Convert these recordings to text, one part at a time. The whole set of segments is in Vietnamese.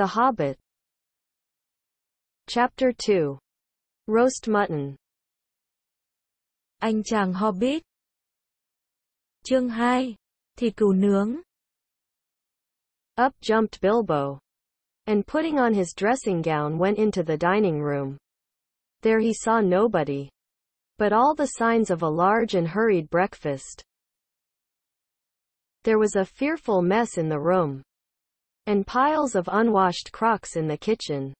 The Hobbit Chapter 2 Roast Mutton Anh chàng Hobbit Chương 2 Thịt cừu nướng Up jumped Bilbo and putting on his dressing gown went into the dining room. There he saw nobody, but all the signs of a large and hurried breakfast. There was a fearful mess in the room. and piles of unwashed crocks in the kitchen.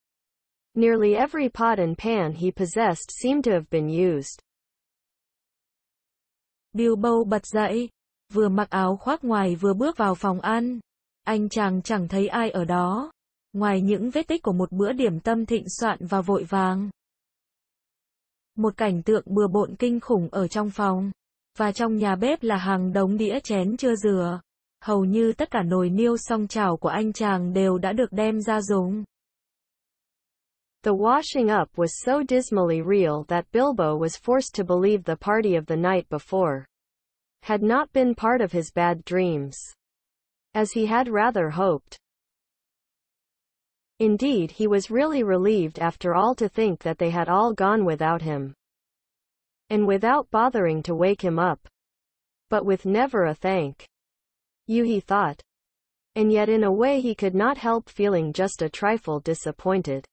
Nearly every pot and pan he possessed seemed to have been used. Bilbo bật dậy, vừa mặc áo khoác ngoài vừa bước vào phòng ăn. Anh chàng chẳng thấy ai ở đó, ngoài những vết tích của một bữa điểm tâm thịnh soạn và vội vàng. Một cảnh tượng bừa bộn kinh khủng ở trong phòng, và trong nhà bếp là hàng đống đĩa chén chưa rửa. hầu như tất cả nồi niêu song chảo của anh chàng đều đã được đem ra dùng. The washing up was so dismally real that Bilbo was forced to believe the party of the night before had not been part of his bad dreams, as he had rather hoped. Indeed he was really relieved after all to think that they had all gone without him, and without bothering to wake him up, but with never a thank. Yuhi thought. And yet in a way he could not help feeling just a trifle disappointed.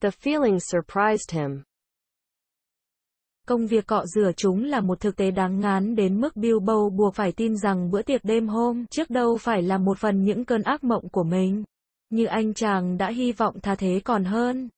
The feeling surprised him. Công việc cọ rửa chúng là một thực tế đáng ngán đến mức Bilbo buộc phải tin rằng bữa tiệc đêm hôm trước đâu phải là một phần những cơn ác mộng của mình. Như anh chàng đã hy vọng tha thế còn hơn.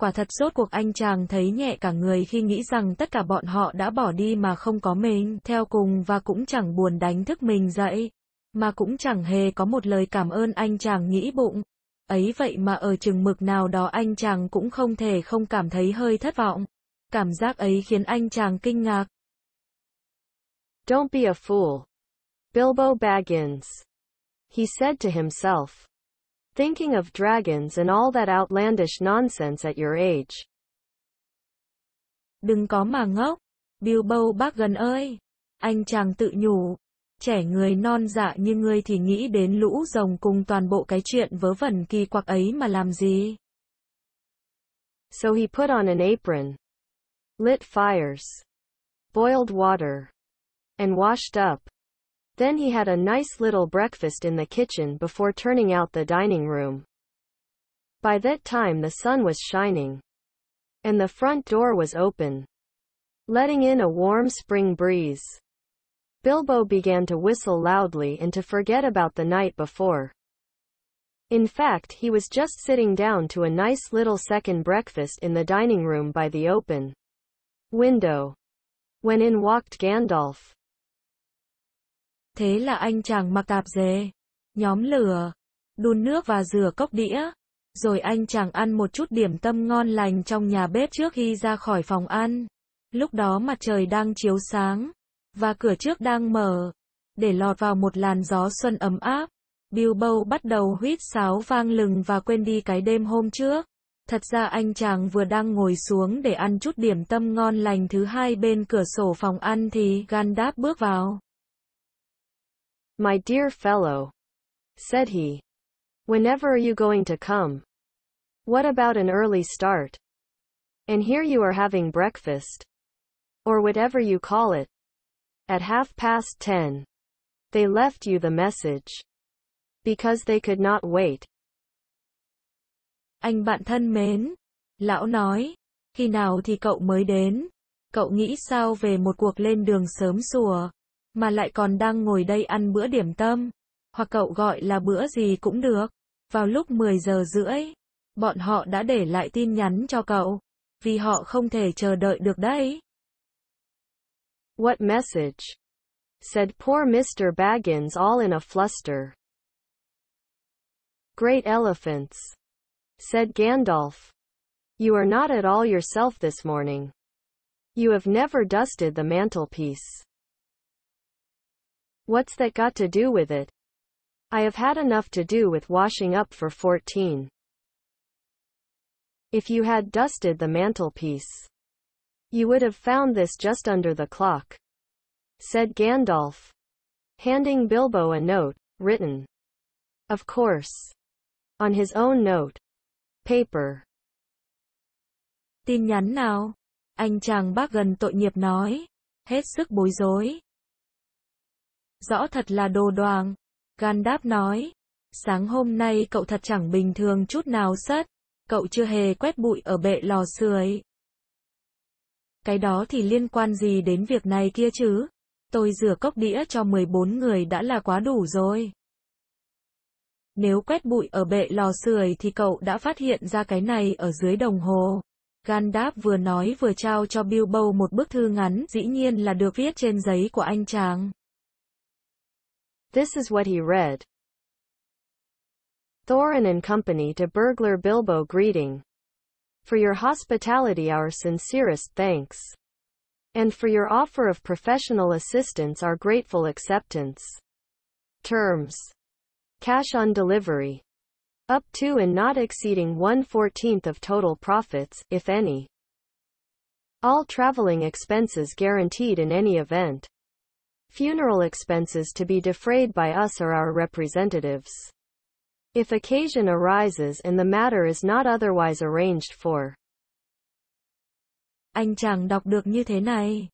Quả thật rốt cuộc anh chàng thấy nhẹ cả người khi nghĩ rằng tất cả bọn họ đã bỏ đi mà không có mình, theo cùng và cũng chẳng buồn đánh thức mình dậy. Mà cũng chẳng hề có một lời cảm ơn anh chàng nghĩ bụng. Ấy vậy mà ở chừng mực nào đó anh chàng cũng không thể không cảm thấy hơi thất vọng. Cảm giác ấy khiến anh chàng kinh ngạc. Don't be a fool. Bilbo Baggins. He said to himself thinking of dragons and all that outlandish nonsense at your age. Đừng có mà ngốc, Bilbo bác gần ơi. Anh chàng tự nhủ, trẻ người non dạ như ngươi thì nghĩ đến lũ rồng cùng toàn bộ cái chuyện vớ vẩn kỳ quặc ấy mà làm gì. So he put on an apron, lit fires, boiled water, and washed up. Then he had a nice little breakfast in the kitchen before turning out the dining room. By that time the sun was shining. And the front door was open. Letting in a warm spring breeze. Bilbo began to whistle loudly and to forget about the night before. In fact he was just sitting down to a nice little second breakfast in the dining room by the open window. When in walked Gandalf. Thế là anh chàng mặc tạp dề, nhóm lửa, đun nước và rửa cốc đĩa. Rồi anh chàng ăn một chút điểm tâm ngon lành trong nhà bếp trước khi ra khỏi phòng ăn. Lúc đó mặt trời đang chiếu sáng, và cửa trước đang mở, để lọt vào một làn gió xuân ấm áp. Bilbo bắt đầu huýt sáo vang lừng và quên đi cái đêm hôm trước. Thật ra anh chàng vừa đang ngồi xuống để ăn chút điểm tâm ngon lành thứ hai bên cửa sổ phòng ăn thì Gandalf bước vào. My dear fellow, said he, whenever are you going to come? What about an early start? And here you are having breakfast, or whatever you call it. At half past ten, they left you the message because they could not wait. Anh bạn thân mến, lão nói, khi nào thì cậu mới đến? Cậu nghĩ sao về một cuộc lên đường sớm sủa? mà lại còn đang ngồi đây ăn bữa điểm tâm, hoặc cậu gọi là bữa gì cũng được. Vào lúc 10 giờ rưỡi, bọn họ đã để lại tin nhắn cho cậu, vì họ không thể chờ đợi được đấy. What message? said poor Mr. Baggins all in a fluster. Great elephants, said Gandalf. You are not at all yourself this morning. You have never dusted the mantelpiece. What's that got to do with it? I have had enough to do with washing up for 14. If you had dusted the mantelpiece, you would have found this just under the clock, said Gandalf, handing Bilbo a note, written, of course, on his own note, paper. Tin nhắn nào? Anh chàng bác gần tội nghiệp nói, hết sức bối rối. rõ thật là đồ đoàng. Gandalf nói, sáng hôm nay cậu thật chẳng bình thường chút nào sất, cậu chưa hề quét bụi ở bệ lò sưởi. Cái đó thì liên quan gì đến việc này kia chứ? Tôi rửa cốc đĩa cho 14 người đã là quá đủ rồi. Nếu quét bụi ở bệ lò sưởi thì cậu đã phát hiện ra cái này ở dưới đồng hồ. Gandalf vừa nói vừa trao cho Bilbo một bức thư ngắn, dĩ nhiên là được viết trên giấy của anh chàng. This is what he read. Thorin and Company to Burglar Bilbo greeting. For your hospitality our sincerest thanks. And for your offer of professional assistance our grateful acceptance. Terms. Cash on delivery. Up to and not exceeding 1/14th of total profits, if any. All traveling expenses guaranteed in any event. Funeral expenses to be defrayed by us or our representatives. If occasion arises and the matter is not otherwise arranged for. Anh chàng đọc được như thế này.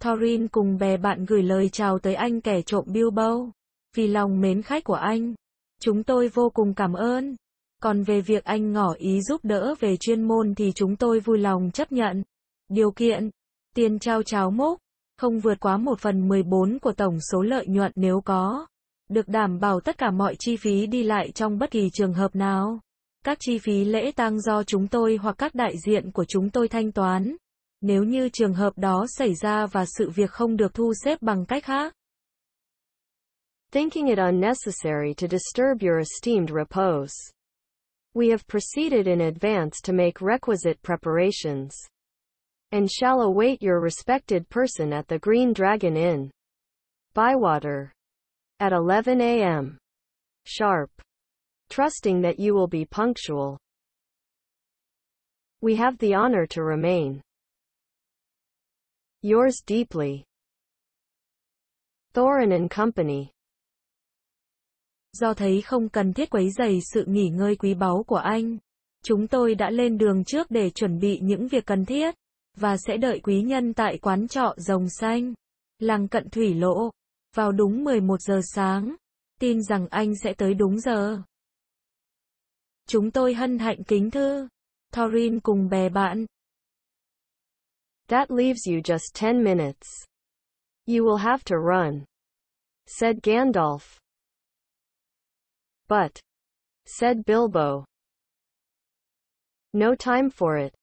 Thorin cùng bè bạn gửi lời chào tới anh kẻ trộm Bilbo. Vì lòng mến khách của anh, chúng tôi vô cùng cảm ơn. Còn về việc anh ngỏ ý giúp đỡ về chuyên môn thì chúng tôi vui lòng chấp nhận. Điều kiện, tiền trao cháo mốc, không vượt quá 1 phần 14 của tổng số lợi nhuận nếu có. Được đảm bảo tất cả mọi chi phí đi lại trong bất kỳ trường hợp nào. Các chi phí lễ tang do chúng tôi hoặc các đại diện của chúng tôi thanh toán. Nếu như trường hợp đó xảy ra và sự việc không được thu xếp bằng cách khác. Thinking it unnecessary to disturb your esteemed repose. We have proceeded in advance to make requisite preparations. and shall await your respected person at the Green Dragon Inn, Bywater, at 11 a.m. sharp, trusting that you will be punctual. We have the honor to remain. Yours deeply. Thorin and Company. Do thấy không cần thiết quấy rầy sự nghỉ ngơi quý báu của anh, chúng tôi đã lên đường trước để chuẩn bị những việc cần thiết. và sẽ đợi quý nhân tại quán trọ rồng xanh, làng cận thủy lỗ, vào đúng 11 giờ sáng. Tin rằng anh sẽ tới đúng giờ. Chúng tôi hân hạnh kính thư. Thorin cùng bè bạn. That leaves you just 10 minutes. You will have to run. Said Gandalf. But. Said Bilbo. No time for it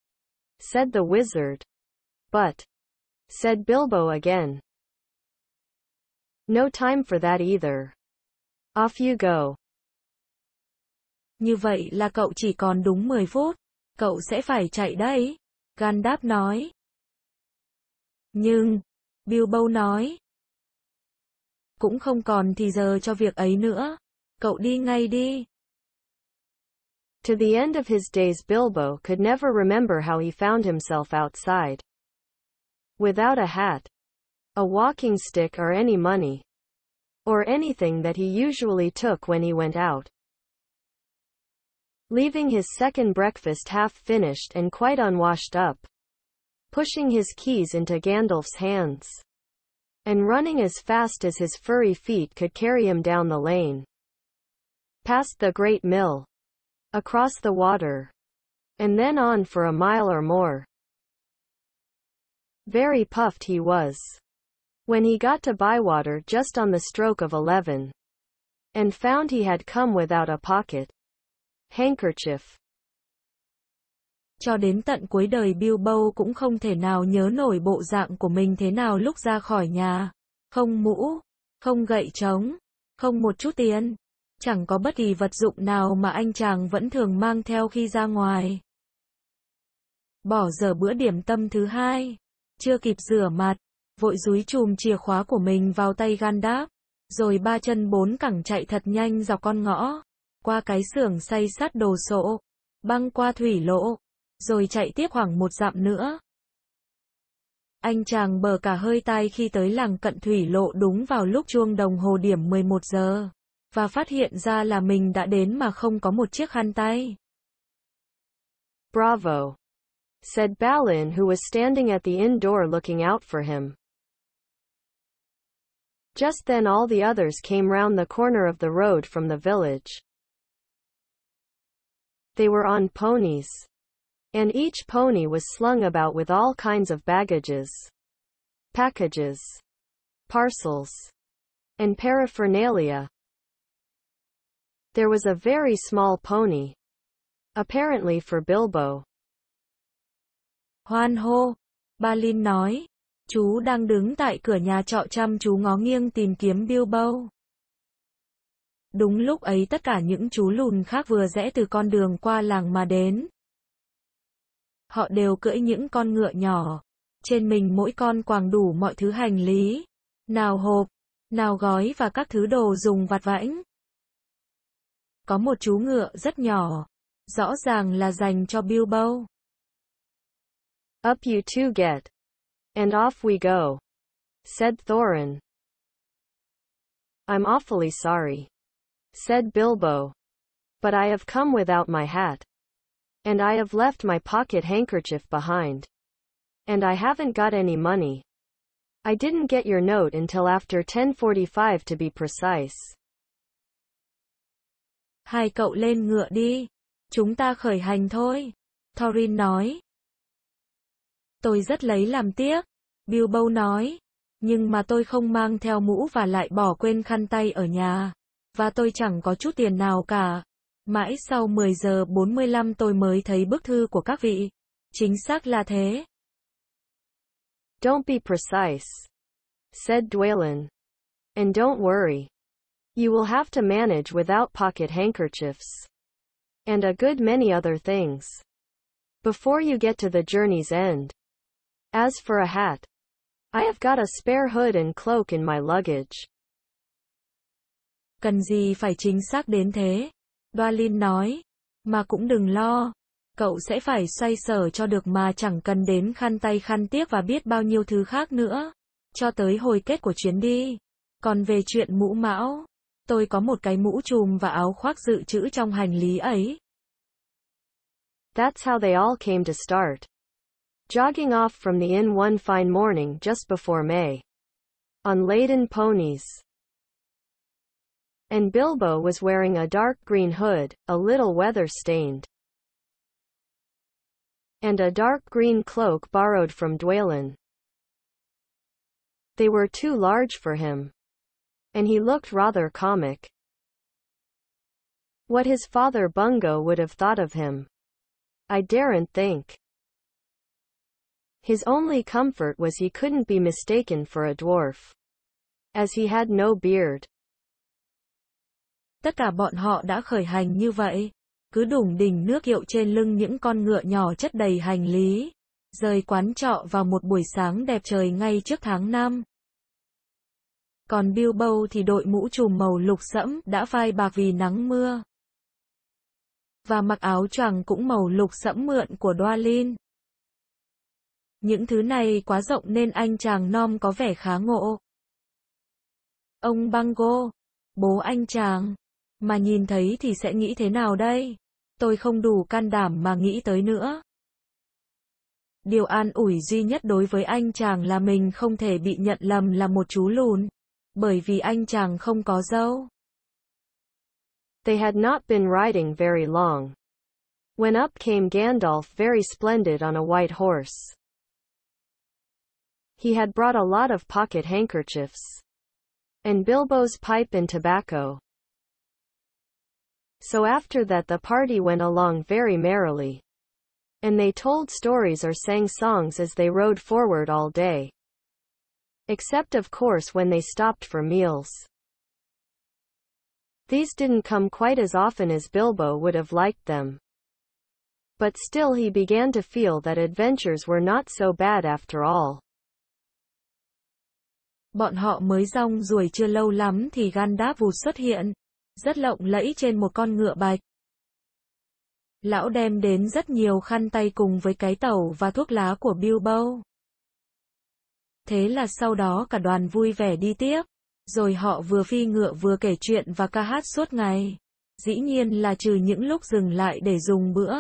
said the wizard. But, said Bilbo again. No time for that either. Off you go. Như vậy là cậu chỉ còn đúng 10 phút. Cậu sẽ phải chạy đây. Gandalf nói. Nhưng, Bilbo nói. Cũng không còn thì giờ cho việc ấy nữa. Cậu đi ngay đi. To the end of his days Bilbo could never remember how he found himself outside. Without a hat, a walking stick or any money, or anything that he usually took when he went out. Leaving his second breakfast half-finished and quite unwashed up, pushing his keys into Gandalf's hands, and running as fast as his furry feet could carry him down the lane. Past the great mill, across the water, and then on for a mile or more. Very puffed he was. When he got to Bywater just on the stroke of eleven, and found he had come without a pocket handkerchief. Cho đến tận cuối đời Bilbo cũng không thể nào nhớ nổi bộ dạng của mình thế nào lúc ra khỏi nhà. Không mũ, không gậy trống, không một chút tiền chẳng có bất kỳ vật dụng nào mà anh chàng vẫn thường mang theo khi ra ngoài. Bỏ giờ bữa điểm tâm thứ hai, chưa kịp rửa mặt, vội dúi chùm chìa khóa của mình vào tay gan đáp, rồi ba chân bốn cẳng chạy thật nhanh dọc con ngõ, qua cái xưởng xay sát đồ sộ, băng qua thủy lộ, rồi chạy tiếp khoảng một dặm nữa. Anh chàng bờ cả hơi tai khi tới làng cận thủy lộ đúng vào lúc chuông đồng hồ điểm 11 giờ. và phát hiện ra là mình đã đến mà không có một chiếc khăn tay. Bravo! said Balin who was standing at the inn door looking out for him. Just then all the others came round the corner of the road from the village. They were on ponies. And each pony was slung about with all kinds of baggages, packages, parcels, and paraphernalia. There was a very small pony. Apparently for Bilbo. Hoan hô, Balin nói. Chú đang đứng tại cửa nhà trọ chăm chú ngó nghiêng tìm kiếm Bilbo. Đúng lúc ấy tất cả những chú lùn khác vừa rẽ từ con đường qua làng mà đến. Họ đều cưỡi những con ngựa nhỏ. Trên mình mỗi con quàng đủ mọi thứ hành lý. Nào hộp, nào gói và các thứ đồ dùng vặt vãnh. Có một chú ngựa rất nhỏ. Rõ ràng là dành cho Bilbo. Up you two get. And off we go. Said Thorin. I'm awfully sorry. Said Bilbo. But I have come without my hat. And I have left my pocket handkerchief behind. And I haven't got any money. I didn't get your note until after 1045 to be precise. Hai cậu lên ngựa đi. Chúng ta khởi hành thôi. Thorin nói. Tôi rất lấy làm tiếc. Bilbo nói. Nhưng mà tôi không mang theo mũ và lại bỏ quên khăn tay ở nhà. Và tôi chẳng có chút tiền nào cả. Mãi sau 10 giờ 45 tôi mới thấy bức thư của các vị. Chính xác là thế. Don't be precise, said Dwalin, And don't worry. You will have to manage without pocket handkerchiefs. And a good many other things. Before you get to the journey's end. As for a hat, I have got a spare hood and cloak in my luggage. Cần gì phải chính xác đến thế? Balin nói. Mà cũng đừng lo. Cậu sẽ phải xoay sở cho được mà chẳng cần đến khăn tay khăn tiếc và biết bao nhiêu thứ khác nữa. Cho tới hồi kết của chuyến đi. Còn về chuyện mũ mão, tôi có một cái mũ trùm và áo khoác dự trữ trong hành lý ấy. That's how they all came to start. Jogging off from the inn one fine morning just before May. On laden ponies. And Bilbo was wearing a dark green hood, a little weather stained. And a dark green cloak borrowed from Dwalin. They were too large for him. and he looked rather comic. What his father Bungo would have thought of him. I daren't think. His only comfort was he couldn't be mistaken for a dwarf, as he had no beard. Tất cả bọn họ đã khởi hành như vậy, cứ đủng đỉnh nước hiệu trên lưng những con ngựa nhỏ chất đầy hành lý, rời quán trọ vào một buổi sáng đẹp trời ngay trước tháng 5 còn Bilbao thì đội mũ trùm màu lục sẫm, đã phai bạc vì nắng mưa. Và mặc áo choàng cũng màu lục sẫm mượn của Doalin. Những thứ này quá rộng nên anh chàng nom có vẻ khá ngộ. Ông Bango, bố anh chàng, mà nhìn thấy thì sẽ nghĩ thế nào đây? Tôi không đủ can đảm mà nghĩ tới nữa. Điều an ủi duy nhất đối với anh chàng là mình không thể bị nhận lầm là một chú lùn. Bởi vì anh chàng không có dâu. They had not been riding very long. When up came Gandalf very splendid on a white horse. He had brought a lot of pocket handkerchiefs. And Bilbo's pipe and tobacco. So after that the party went along very merrily. And they told stories or sang songs as they rode forward all day. except of course when they stopped for meals. These didn't come quite as often as Bilbo would have liked them. But still he began to feel that adventures were not so bad after all. Bọn họ mới rong ruổi chưa lâu lắm thì Gandalf vụt xuất hiện, rất lộng lẫy trên một con ngựa bạch. Lão đem đến rất nhiều khăn tay cùng với cái tàu và thuốc lá của Bilbo. Thế là sau đó cả đoàn vui vẻ đi tiếp. Rồi họ vừa phi ngựa vừa kể chuyện và ca hát suốt ngày. Dĩ nhiên là trừ những lúc dừng lại để dùng bữa.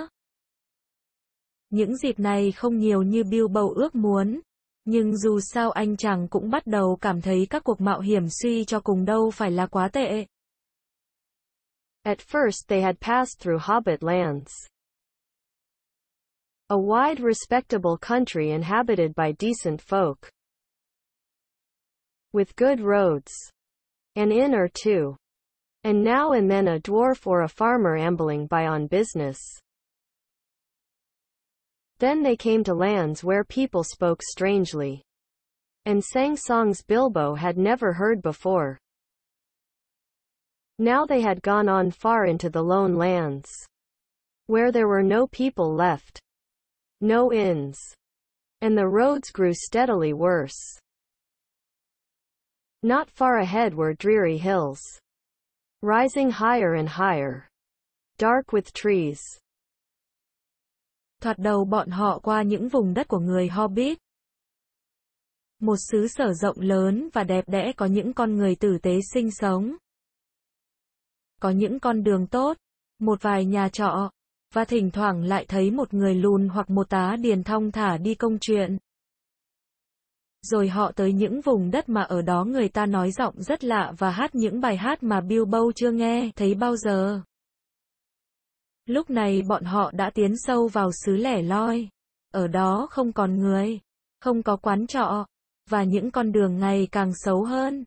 Những dịp này không nhiều như Bill bầu ước muốn. Nhưng dù sao anh chàng cũng bắt đầu cảm thấy các cuộc mạo hiểm suy cho cùng đâu phải là quá tệ. At first they had passed through Hobbit lands. A wide respectable country inhabited by decent folk. with good roads. An inn or two. And now and then a dwarf or a farmer ambling by on business. Then they came to lands where people spoke strangely and sang songs Bilbo had never heard before. Now they had gone on far into the lone lands, where there were no people left, no inns, and the roads grew steadily worse. Not far ahead were dreary hills, rising higher and higher, dark with trees. Thoạt đầu bọn họ qua những vùng đất của người Hobbit. Một xứ sở rộng lớn và đẹp đẽ có những con người tử tế sinh sống. Có những con đường tốt, một vài nhà trọ, và thỉnh thoảng lại thấy một người lùn hoặc một tá điền thong thả đi công chuyện rồi họ tới những vùng đất mà ở đó người ta nói giọng rất lạ và hát những bài hát mà Bilbo chưa nghe thấy bao giờ. Lúc này bọn họ đã tiến sâu vào xứ lẻ loi. Ở đó không còn người, không có quán trọ, và những con đường ngày càng xấu hơn.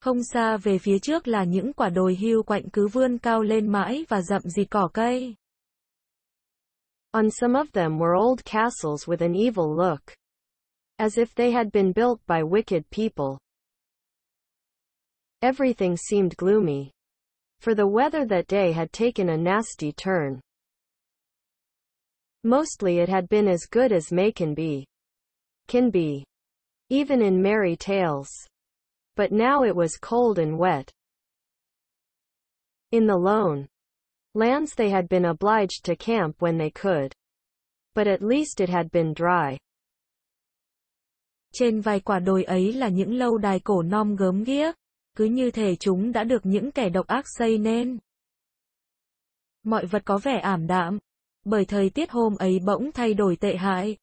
Không xa về phía trước là những quả đồi hưu quạnh cứ vươn cao lên mãi và rậm rì cỏ cây. On some of them were old castles with an evil look. as if they had been built by wicked people. Everything seemed gloomy, for the weather that day had taken a nasty turn. Mostly it had been as good as may can be. Can be. Even in merry tales. But now it was cold and wet. In the lone lands they had been obliged to camp when they could. But at least it had been dry. trên vài quả đồi ấy là những lâu đài cổ non gớm ghía, cứ như thể chúng đã được những kẻ độc ác xây nên. Mọi vật có vẻ ảm đạm, bởi thời tiết hôm ấy bỗng thay đổi tệ hại.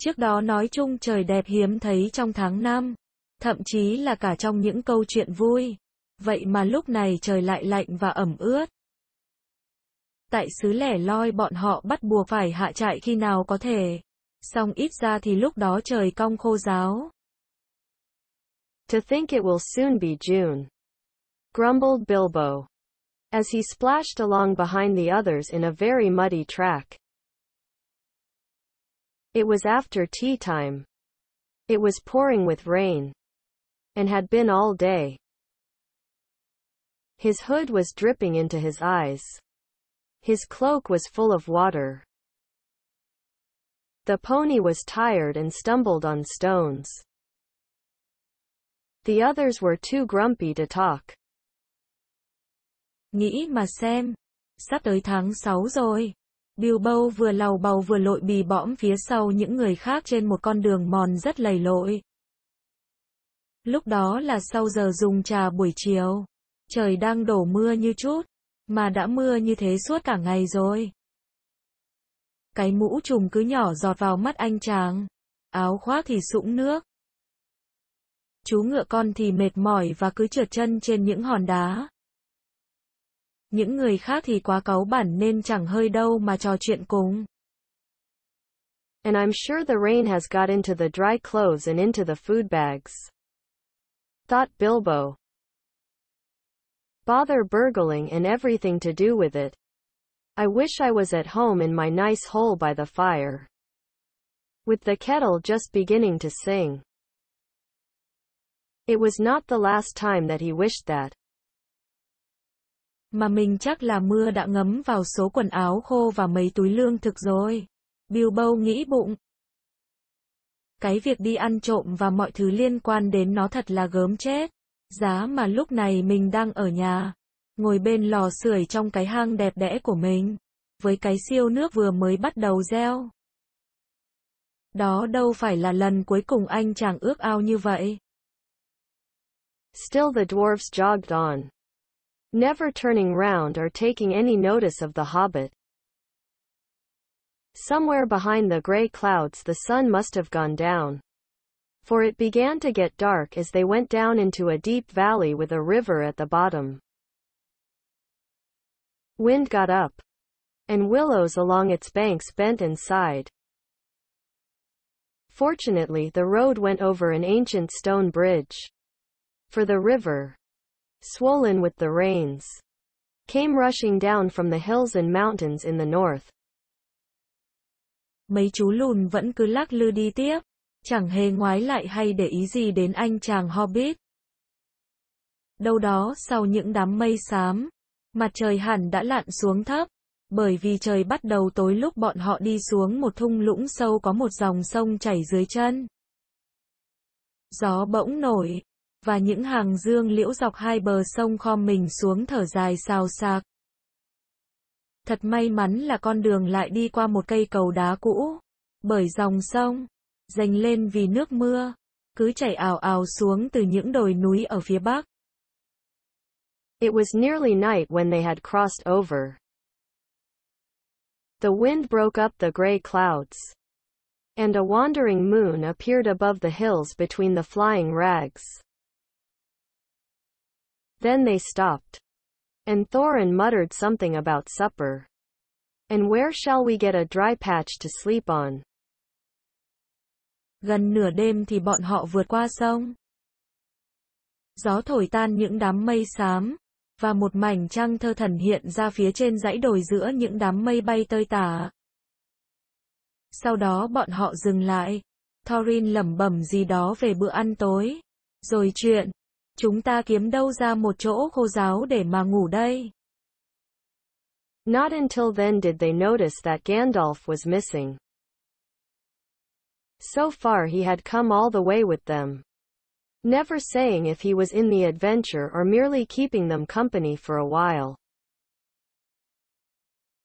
Trước đó nói chung trời đẹp hiếm thấy trong tháng năm, thậm chí là cả trong những câu chuyện vui. Vậy mà lúc này trời lại lạnh và ẩm ướt. Tại xứ lẻ loi bọn họ bắt buộc phải hạ trại khi nào có thể. song ít ra thì lúc đó trời cong khô giáo. To think it will soon be June. Grumbled Bilbo. As he splashed along behind the others in a very muddy track. It was after tea time. It was pouring with rain. And had been all day. His hood was dripping into his eyes. His cloak was full of water. The pony was tired and stumbled on stones. The others were too grumpy to talk. Nghĩ mà xem, sắp tới tháng 6 rồi. Bilbo vừa lầu bầu vừa lội bì bõm phía sau những người khác trên một con đường mòn rất lầy lội. Lúc đó là sau giờ dùng trà buổi chiều. Trời đang đổ mưa như chút, mà đã mưa như thế suốt cả ngày rồi. Cái mũ trùng cứ nhỏ giọt vào mắt anh chàng. Áo khoác thì sũng nước. Chú ngựa con thì mệt mỏi và cứ trượt chân trên những hòn đá. Những người khác thì quá cáu bản nên chẳng hơi đâu mà trò chuyện cùng. And I'm sure the rain has got into the dry clothes and into the food bags. Thought Bilbo. Bother burgling and everything to do with it. I wish I was at home in my nice hole by the fire. With the kettle just beginning to sing. It was not the last time that he wished that. Mà mình chắc là mưa đã ngấm vào số quần áo khô và mấy túi lương thực rồi. Bill nghĩ bụng. Cái việc đi ăn trộm và mọi thứ liên quan đến nó thật là gớm chết. Giá mà lúc này mình đang ở nhà, ngồi bên lò sưởi trong cái hang đẹp đẽ của mình, với cái siêu nước vừa mới bắt đầu gieo. Đó đâu phải là lần cuối cùng anh chàng ước ao như vậy. Still the dwarfs jogged on, never turning round or taking any notice of the hobbit. Somewhere behind the gray clouds the sun must have gone down. For it began to get dark as they went down into a deep valley with a river at the bottom. Wind got up, and willows along its banks bent and sighed. Fortunately the road went over an ancient stone bridge. For the river, swollen with the rains, came rushing down from the hills and mountains in the north. Mấy chú lùn vẫn cứ lắc lư đi tiếp, chẳng hề ngoái lại hay để ý gì đến anh chàng Hobbit. Đâu đó sau những đám mây xám, Mặt trời hẳn đã lặn xuống thấp, bởi vì trời bắt đầu tối lúc bọn họ đi xuống một thung lũng sâu có một dòng sông chảy dưới chân. Gió bỗng nổi, và những hàng dương liễu dọc hai bờ sông khom mình xuống thở dài xào xạc. Thật may mắn là con đường lại đi qua một cây cầu đá cũ, bởi dòng sông, dành lên vì nước mưa, cứ chảy ảo ảo xuống từ những đồi núi ở phía bắc. It was nearly night when they had crossed over. The wind broke up the gray clouds. And a wandering moon appeared above the hills between the flying rags. Then they stopped. And Thorin muttered something about supper. And where shall we get a dry patch to sleep on? Gần nửa đêm thì bọn họ vượt qua sông. Gió thổi tan những đám mây xám. và một mảnh trăng thơ thần hiện ra phía trên dãy đồi giữa những đám mây bay tơi tả. Sau đó bọn họ dừng lại. Thorin lẩm bẩm gì đó về bữa ăn tối. Rồi chuyện, chúng ta kiếm đâu ra một chỗ khô giáo để mà ngủ đây? Not until then did they notice that Gandalf was missing. So far he had come all the way with them. never saying if he was in the adventure or merely keeping them company for a while.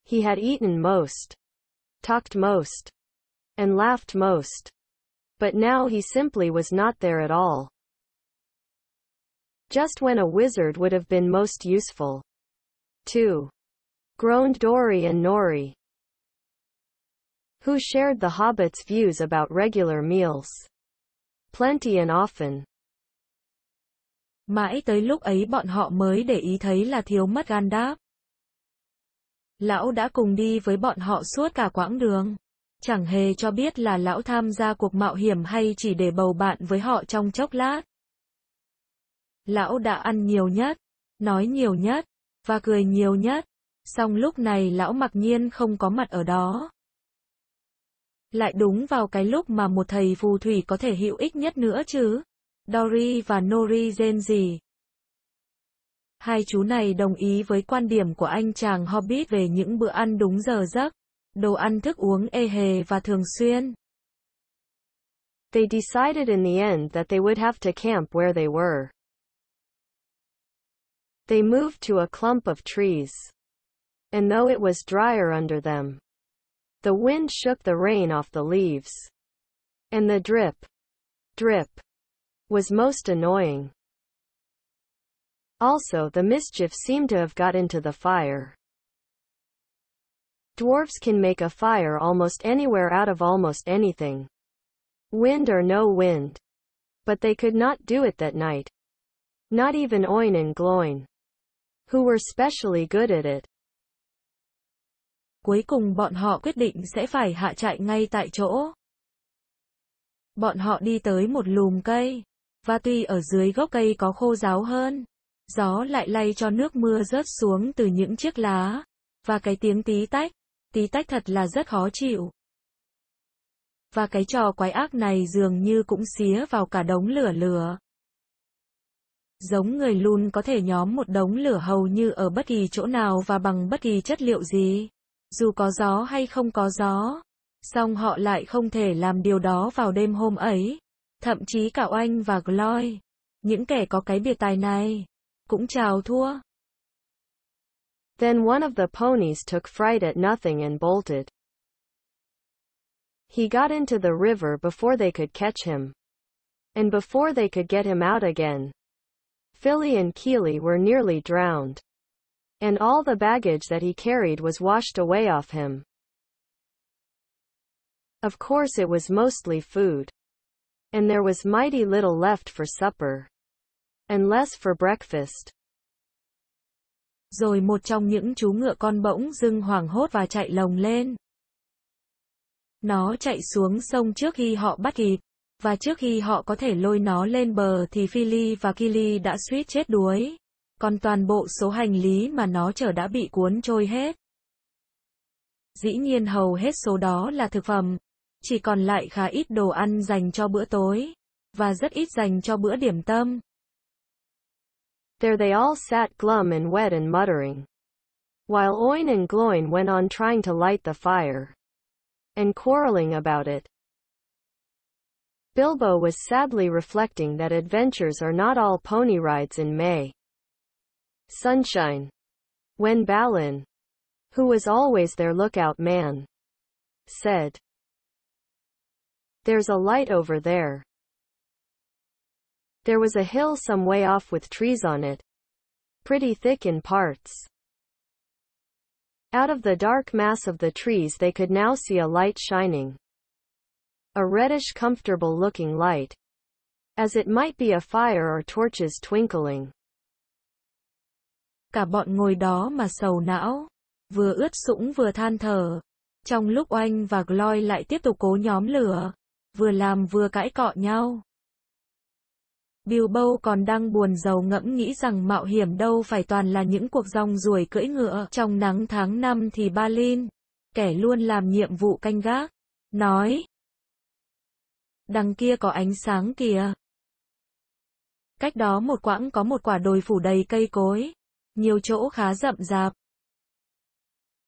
He had eaten most, talked most, and laughed most. But now he simply was not there at all. Just when a wizard would have been most useful. 2. Groaned Dory and Nori. Who shared the hobbit's views about regular meals. Plenty and often. Mãi tới lúc ấy bọn họ mới để ý thấy là thiếu mất gan đáp. Lão đã cùng đi với bọn họ suốt cả quãng đường. Chẳng hề cho biết là lão tham gia cuộc mạo hiểm hay chỉ để bầu bạn với họ trong chốc lát. Lão đã ăn nhiều nhất, nói nhiều nhất, và cười nhiều nhất. Xong lúc này lão mặc nhiên không có mặt ở đó. Lại đúng vào cái lúc mà một thầy phù thủy có thể hữu ích nhất nữa chứ. Dory và Nori Genji. Hai chú này đồng ý với quan điểm của anh chàng Hobbit về những bữa ăn đúng giờ giấc, đồ ăn thức uống ê hề và thường xuyên. They decided in the end that they would have to camp where they were. They moved to a clump of trees. And though it was drier under them, the wind shook the rain off the leaves. And the drip, drip, was most annoying. Also the mischief seemed to have got into the fire. Dwarfs can make a fire almost anywhere out of almost anything. Wind or no wind. But they could not do it that night. Not even Oin and Gloin. Who were specially good at it. Cuối cùng bọn họ quyết định sẽ phải hạ chạy ngay tại chỗ. Bọn họ đi tới một lùm cây. và tuy ở dưới gốc cây có khô ráo hơn, gió lại lay cho nước mưa rớt xuống từ những chiếc lá, và cái tiếng tí tách, tí tách thật là rất khó chịu. Và cái trò quái ác này dường như cũng xía vào cả đống lửa lửa. Giống người lùn có thể nhóm một đống lửa hầu như ở bất kỳ chỗ nào và bằng bất kỳ chất liệu gì. Dù có gió hay không có gió, song họ lại không thể làm điều đó vào đêm hôm ấy. thậm chí cả Oanh và Gloy, những kẻ có cái biệt tài này, cũng chào thua. Then one of the ponies took fright at nothing and bolted. He got into the river before they could catch him. And before they could get him out again. Philly and Keeley were nearly drowned. And all the baggage that he carried was washed away off him. Of course it was mostly food. and there was mighty little left for supper, and less for breakfast. Rồi một trong những chú ngựa con bỗng dưng hoảng hốt và chạy lồng lên. Nó chạy xuống sông trước khi họ bắt kịp, và trước khi họ có thể lôi nó lên bờ thì Philly và Kili đã suýt chết đuối. Còn toàn bộ số hành lý mà nó chở đã bị cuốn trôi hết. Dĩ nhiên hầu hết số đó là thực phẩm, chỉ còn lại khá ít đồ ăn dành cho bữa tối, và rất ít dành cho bữa điểm tâm. There they all sat glum and wet and muttering. While Oin and Gloin went on trying to light the fire. And quarreling about it. Bilbo was sadly reflecting that adventures are not all pony rides in May. Sunshine. When Balin, who was always their lookout man, said, there's a light over there. There was a hill some way off with trees on it. Pretty thick in parts. Out of the dark mass of the trees they could now see a light shining. A reddish comfortable looking light. As it might be a fire or torches twinkling. Cả bọn ngồi đó mà sầu não, vừa ướt sũng vừa than thở. Trong lúc Oanh và Gloy lại tiếp tục cố nhóm lửa, vừa làm vừa cãi cọ nhau. Bill Bow còn đang buồn giàu ngẫm nghĩ rằng mạo hiểm đâu phải toàn là những cuộc rong ruổi cưỡi ngựa. Trong nắng tháng năm thì Balin, kẻ luôn làm nhiệm vụ canh gác, nói. Đằng kia có ánh sáng kìa. Cách đó một quãng có một quả đồi phủ đầy cây cối, nhiều chỗ khá rậm rạp.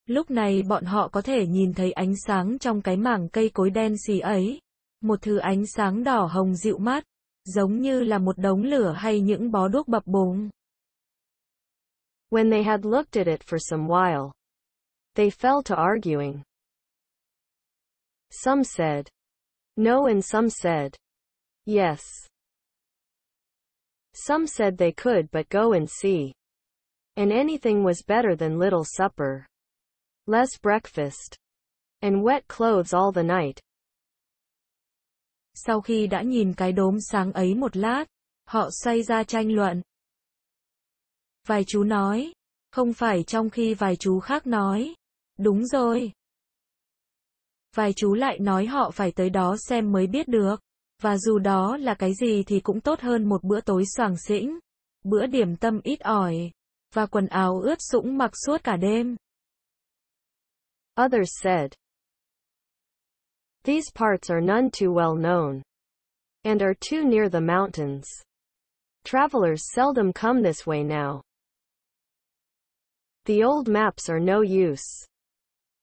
Lúc này bọn họ có thể nhìn thấy ánh sáng trong cái mảng cây cối đen xì ấy. một thứ ánh sáng đỏ hồng dịu mát, giống như là một đống lửa hay những bó đuốc bập bùng. When they had looked at it for some while, they fell to arguing. Some said, no and some said, yes. Some said they could but go and see. And anything was better than little supper. Less breakfast. And wet clothes all the night. Sau khi đã nhìn cái đốm sáng ấy một lát, họ xoay ra tranh luận. Vài chú nói, không phải trong khi vài chú khác nói. Đúng rồi. Vài chú lại nói họ phải tới đó xem mới biết được. Và dù đó là cái gì thì cũng tốt hơn một bữa tối soàng xĩnh, bữa điểm tâm ít ỏi, và quần áo ướt sũng mặc suốt cả đêm. Others said, These parts are none too well known, and are too near the mountains. Travelers seldom come this way now. The old maps are no use.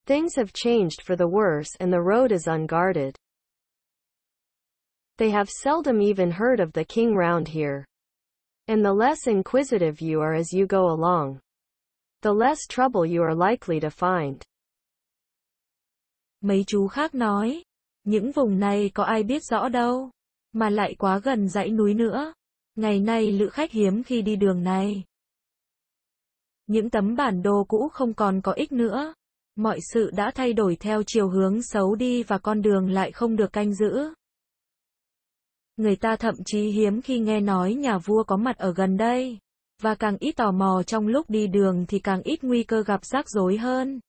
Things have changed for the worse and the road is unguarded. They have seldom even heard of the king round here. And the less inquisitive you are as you go along, the less trouble you are likely to find. Mấy chú khác nói, Những vùng này có ai biết rõ đâu, mà lại quá gần dãy núi nữa. Ngày nay lữ khách hiếm khi đi đường này. Những tấm bản đồ cũ không còn có ích nữa. Mọi sự đã thay đổi theo chiều hướng xấu đi và con đường lại không được canh giữ. Người ta thậm chí hiếm khi nghe nói nhà vua có mặt ở gần đây. Và càng ít tò mò trong lúc đi đường thì càng ít nguy cơ gặp rắc rối hơn.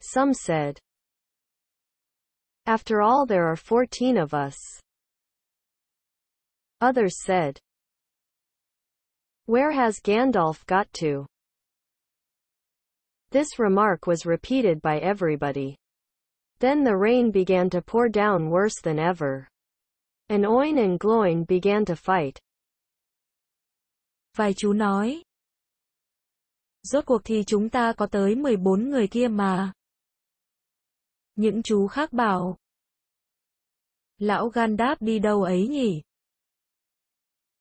Some said, After all there are fourteen of us. Others said. Where has Gandalf got to? This remark was repeated by everybody. Then the rain began to pour down worse than ever. And Oin and Gloin began to fight. Vài chú nói. Rốt cuộc thì chúng ta có tới 14 người kia mà. Những chú khác bảo. Lão Gan đáp đi đâu ấy nhỉ?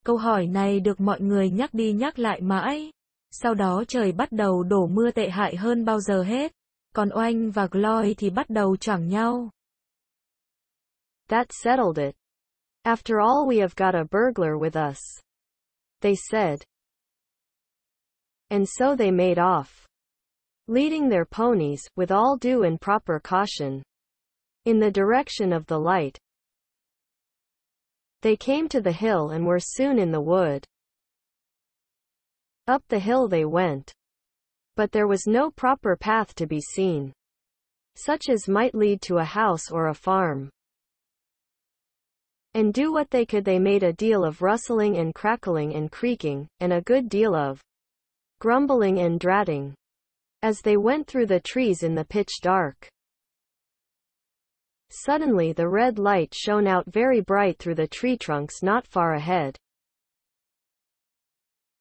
Câu hỏi này được mọi người nhắc đi nhắc lại mãi. Sau đó trời bắt đầu đổ mưa tệ hại hơn bao giờ hết. Còn Oanh và Gloy thì bắt đầu choảng nhau. That settled it. After all we have got a burglar with us. They said. And so they made off. leading their ponies, with all due and proper caution, in the direction of the light. They came to the hill and were soon in the wood. Up the hill they went. But there was no proper path to be seen, such as might lead to a house or a farm. And do what they could they made a deal of rustling and crackling and creaking, and a good deal of grumbling and dratting. as they went through the trees in the pitch dark. Suddenly the red light shone out very bright through the tree trunks not far ahead.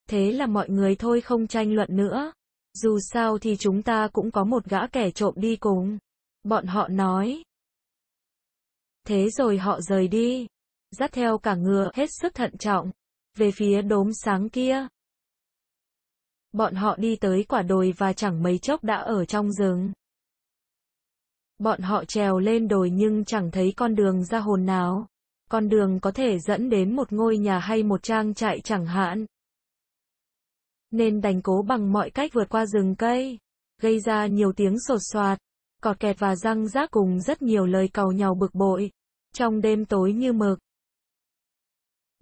Thế là mọi người thôi không tranh luận nữa. Dù sao thì chúng ta cũng có một gã kẻ trộm đi cùng. Bọn họ nói. Thế rồi họ rời đi. Dắt theo cả ngựa hết sức thận trọng. Về phía đốm sáng kia. Bọn họ đi tới quả đồi và chẳng mấy chốc đã ở trong rừng. Bọn họ trèo lên đồi nhưng chẳng thấy con đường ra hồn nào. Con đường có thể dẫn đến một ngôi nhà hay một trang trại chẳng hạn. Nên đành cố bằng mọi cách vượt qua rừng cây, gây ra nhiều tiếng sột soạt, cọt kẹt và răng rác cùng rất nhiều lời cầu nhau bực bội. Trong đêm tối như mực,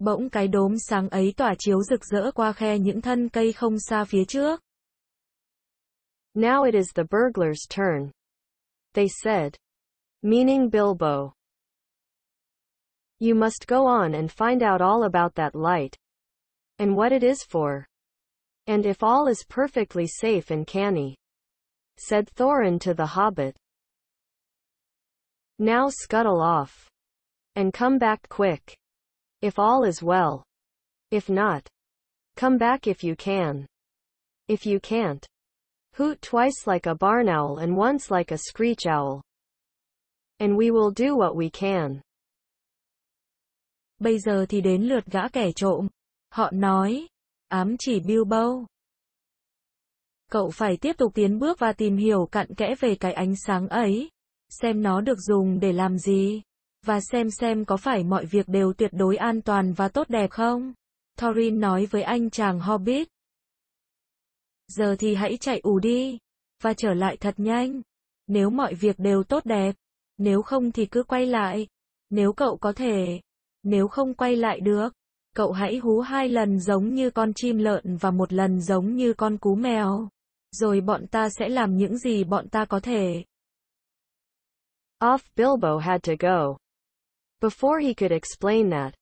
Bỗng cái đốm sáng ấy tỏa chiếu rực rỡ qua khe những thân cây không xa phía trước. Now it is the burglar's turn. They said. Meaning Bilbo. You must go on and find out all about that light. And what it is for. And if all is perfectly safe and canny. Said Thorin to the hobbit. Now scuttle off. And come back quick. If all is well. If not. Come back if you can. If you can't. Hoot twice like a barn owl and once like a screech owl. And we will do what we can. Bây giờ thì đến lượt gã kẻ trộm. Họ nói, ám chỉ Bilbo. Cậu phải tiếp tục tiến bước và tìm hiểu cặn kẽ về cái ánh sáng ấy. Xem nó được dùng để làm gì và xem xem có phải mọi việc đều tuyệt đối an toàn và tốt đẹp không. Thorin nói với anh chàng Hobbit. Giờ thì hãy chạy ù đi, và trở lại thật nhanh. Nếu mọi việc đều tốt đẹp, nếu không thì cứ quay lại. Nếu cậu có thể, nếu không quay lại được, cậu hãy hú hai lần giống như con chim lợn và một lần giống như con cú mèo. Rồi bọn ta sẽ làm những gì bọn ta có thể. Off Bilbo had to go. Before he could explain that,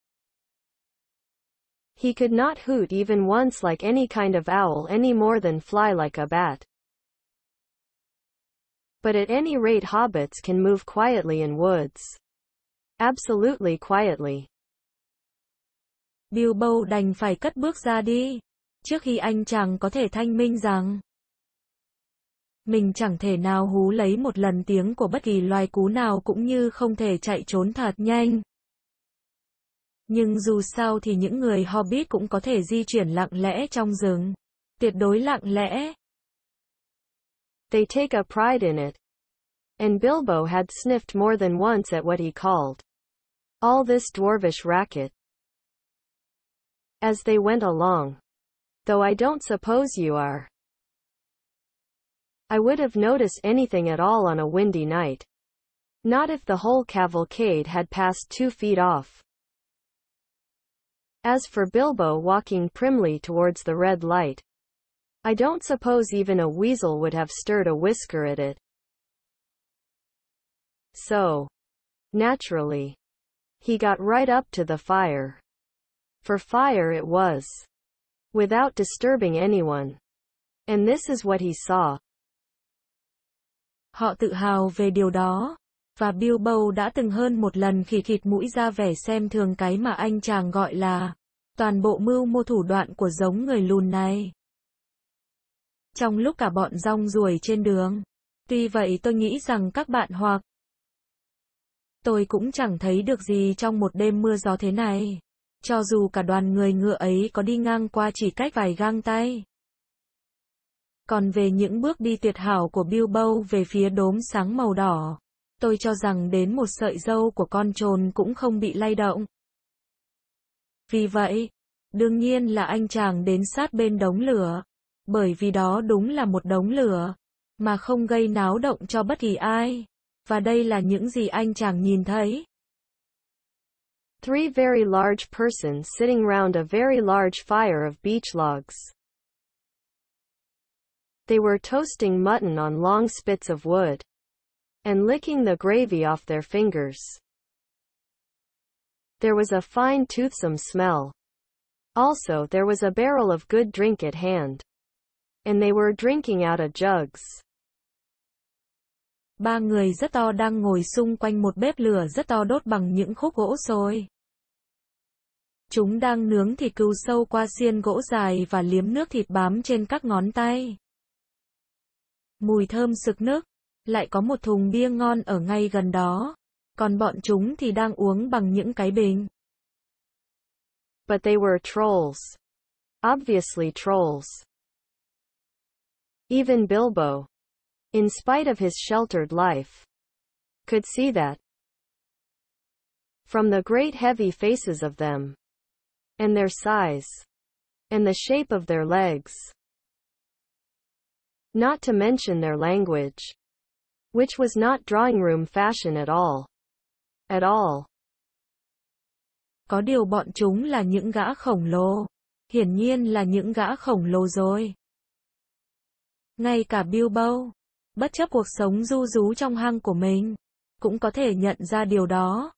he could not hoot even once like any kind of owl any more than fly like a bat. But at any rate hobbits can move quietly in woods. Absolutely quietly. Bilbo đành phải cất bước ra đi, trước khi anh chàng có thể thanh minh rằng Mình chẳng thể nào hú lấy một lần tiếng của bất kỳ loài cú nào cũng như không thể chạy trốn thật nhanh. Nhưng dù sao thì những người Hobbit cũng có thể di chuyển lặng lẽ trong rừng. Tuyệt đối lặng lẽ. They take a pride in it. And Bilbo had sniffed more than once at what he called all this dwarvish racket. As they went along. Though I don't suppose you are. I would have noticed anything at all on a windy night. Not if the whole cavalcade had passed two feet off. As for Bilbo walking primly towards the red light, I don't suppose even a weasel would have stirred a whisker at it. So, naturally, he got right up to the fire. For fire it was. Without disturbing anyone. And this is what he saw. Họ tự hào về điều đó. Và Bilbo đã từng hơn một lần khỉ khịt mũi ra vẻ xem thường cái mà anh chàng gọi là toàn bộ mưu mô thủ đoạn của giống người lùn này. Trong lúc cả bọn rong ruổi trên đường, tuy vậy tôi nghĩ rằng các bạn hoặc tôi cũng chẳng thấy được gì trong một đêm mưa gió thế này. Cho dù cả đoàn người ngựa ấy có đi ngang qua chỉ cách vài gang tay. Còn về những bước đi tuyệt hảo của Bilbao về phía đốm sáng màu đỏ, tôi cho rằng đến một sợi dâu của con trồn cũng không bị lay động. Vì vậy, đương nhiên là anh chàng đến sát bên đống lửa, bởi vì đó đúng là một đống lửa, mà không gây náo động cho bất kỳ ai. Và đây là những gì anh chàng nhìn thấy. Three very large persons sitting round a very large fire of beech logs. They were toasting mutton on long spits of wood and licking the gravy off their fingers. There was a fine toothsome smell. Also there was a barrel of good drink at hand. And they were drinking out of jugs. Ba người rất to đang ngồi xung quanh một bếp lửa rất to đốt bằng những khúc gỗ sôi. Chúng đang nướng thịt cừu sâu qua xiên gỗ dài và liếm nước thịt bám trên các ngón tay. mùi thơm sực nước, lại có một thùng bia ngon ở ngay gần đó, còn bọn chúng thì đang uống bằng những cái bình. But they were trolls. Obviously trolls. Even Bilbo, in spite of his sheltered life, could see that. From the great heavy faces of them, and their size, and the shape of their legs, not to mention their language, which was not drawing room fashion at all. At all. Có điều bọn chúng là những gã khổng lồ. Hiển nhiên là những gã khổng lồ rồi. Ngay cả Bilbo, bất chấp cuộc sống du rú trong hang của mình, cũng có thể nhận ra điều đó.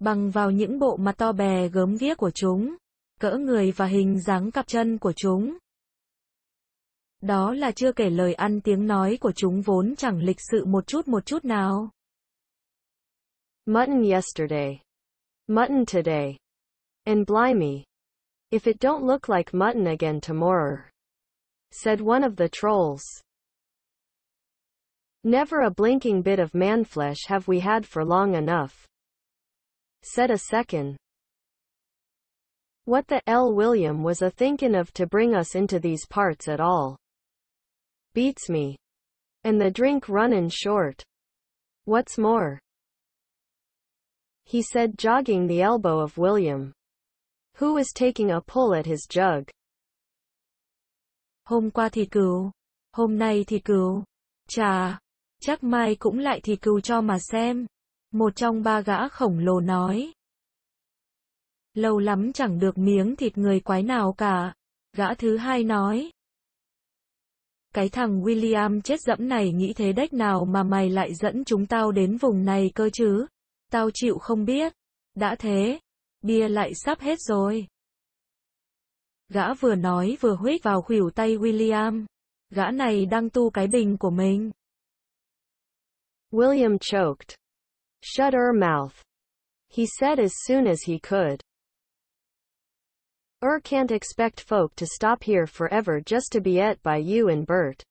Bằng vào những bộ mặt to bè gớm ghiếc của chúng, cỡ người và hình dáng cặp chân của chúng, Đó là chưa kể lời ăn tiếng nói của chúng vốn chẳng lịch sự một chút một chút nào. Mutton yesterday. Mutton today. And blimey. If it don't look like mutton again tomorrow. Said one of the trolls. Never a blinking bit of man flesh have we had for long enough. Said a second. What the L. William was a thinkin' of to bring us into these parts at all. beats me. And the drink runnin' short. What's more? He said jogging the elbow of William, who was taking a pull at his jug. Hôm qua thì cứu, hôm nay thì cứu, chà, chắc mai cũng lại thì cứu cho mà xem. Một trong ba gã khổng lồ nói. Lâu lắm chẳng được miếng thịt người quái nào cả. Gã thứ hai nói. Cái thằng William chết dẫm này nghĩ thế đếch nào mà mày lại dẫn chúng tao đến vùng này cơ chứ? Tao chịu không biết. Đã thế, bia lại sắp hết rồi. Gã vừa nói vừa huýt vào khuỷu tay William. Gã này đang tu cái bình của mình. William choked. Shut her mouth. He said as soon as he could. Er can't expect folk to stop here forever just to be et by you and Bert.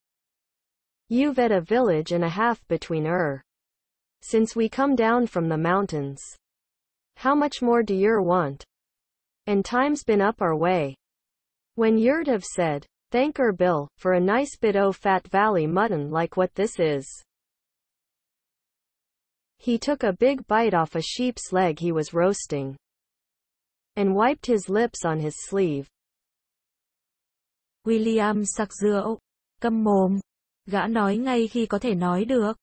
You've et a village and a half between Er. Since we come down from the mountains. How much more do yer want? And time's been up our way. When yer'd have said, thank er Bill, for a nice bit o' Fat Valley mutton like what this is. He took a big bite off a sheep's leg he was roasting. and wiped his lips on his sleeve. William sặc rượu. Câm mồm. Gã nói ngay khi có thể nói được.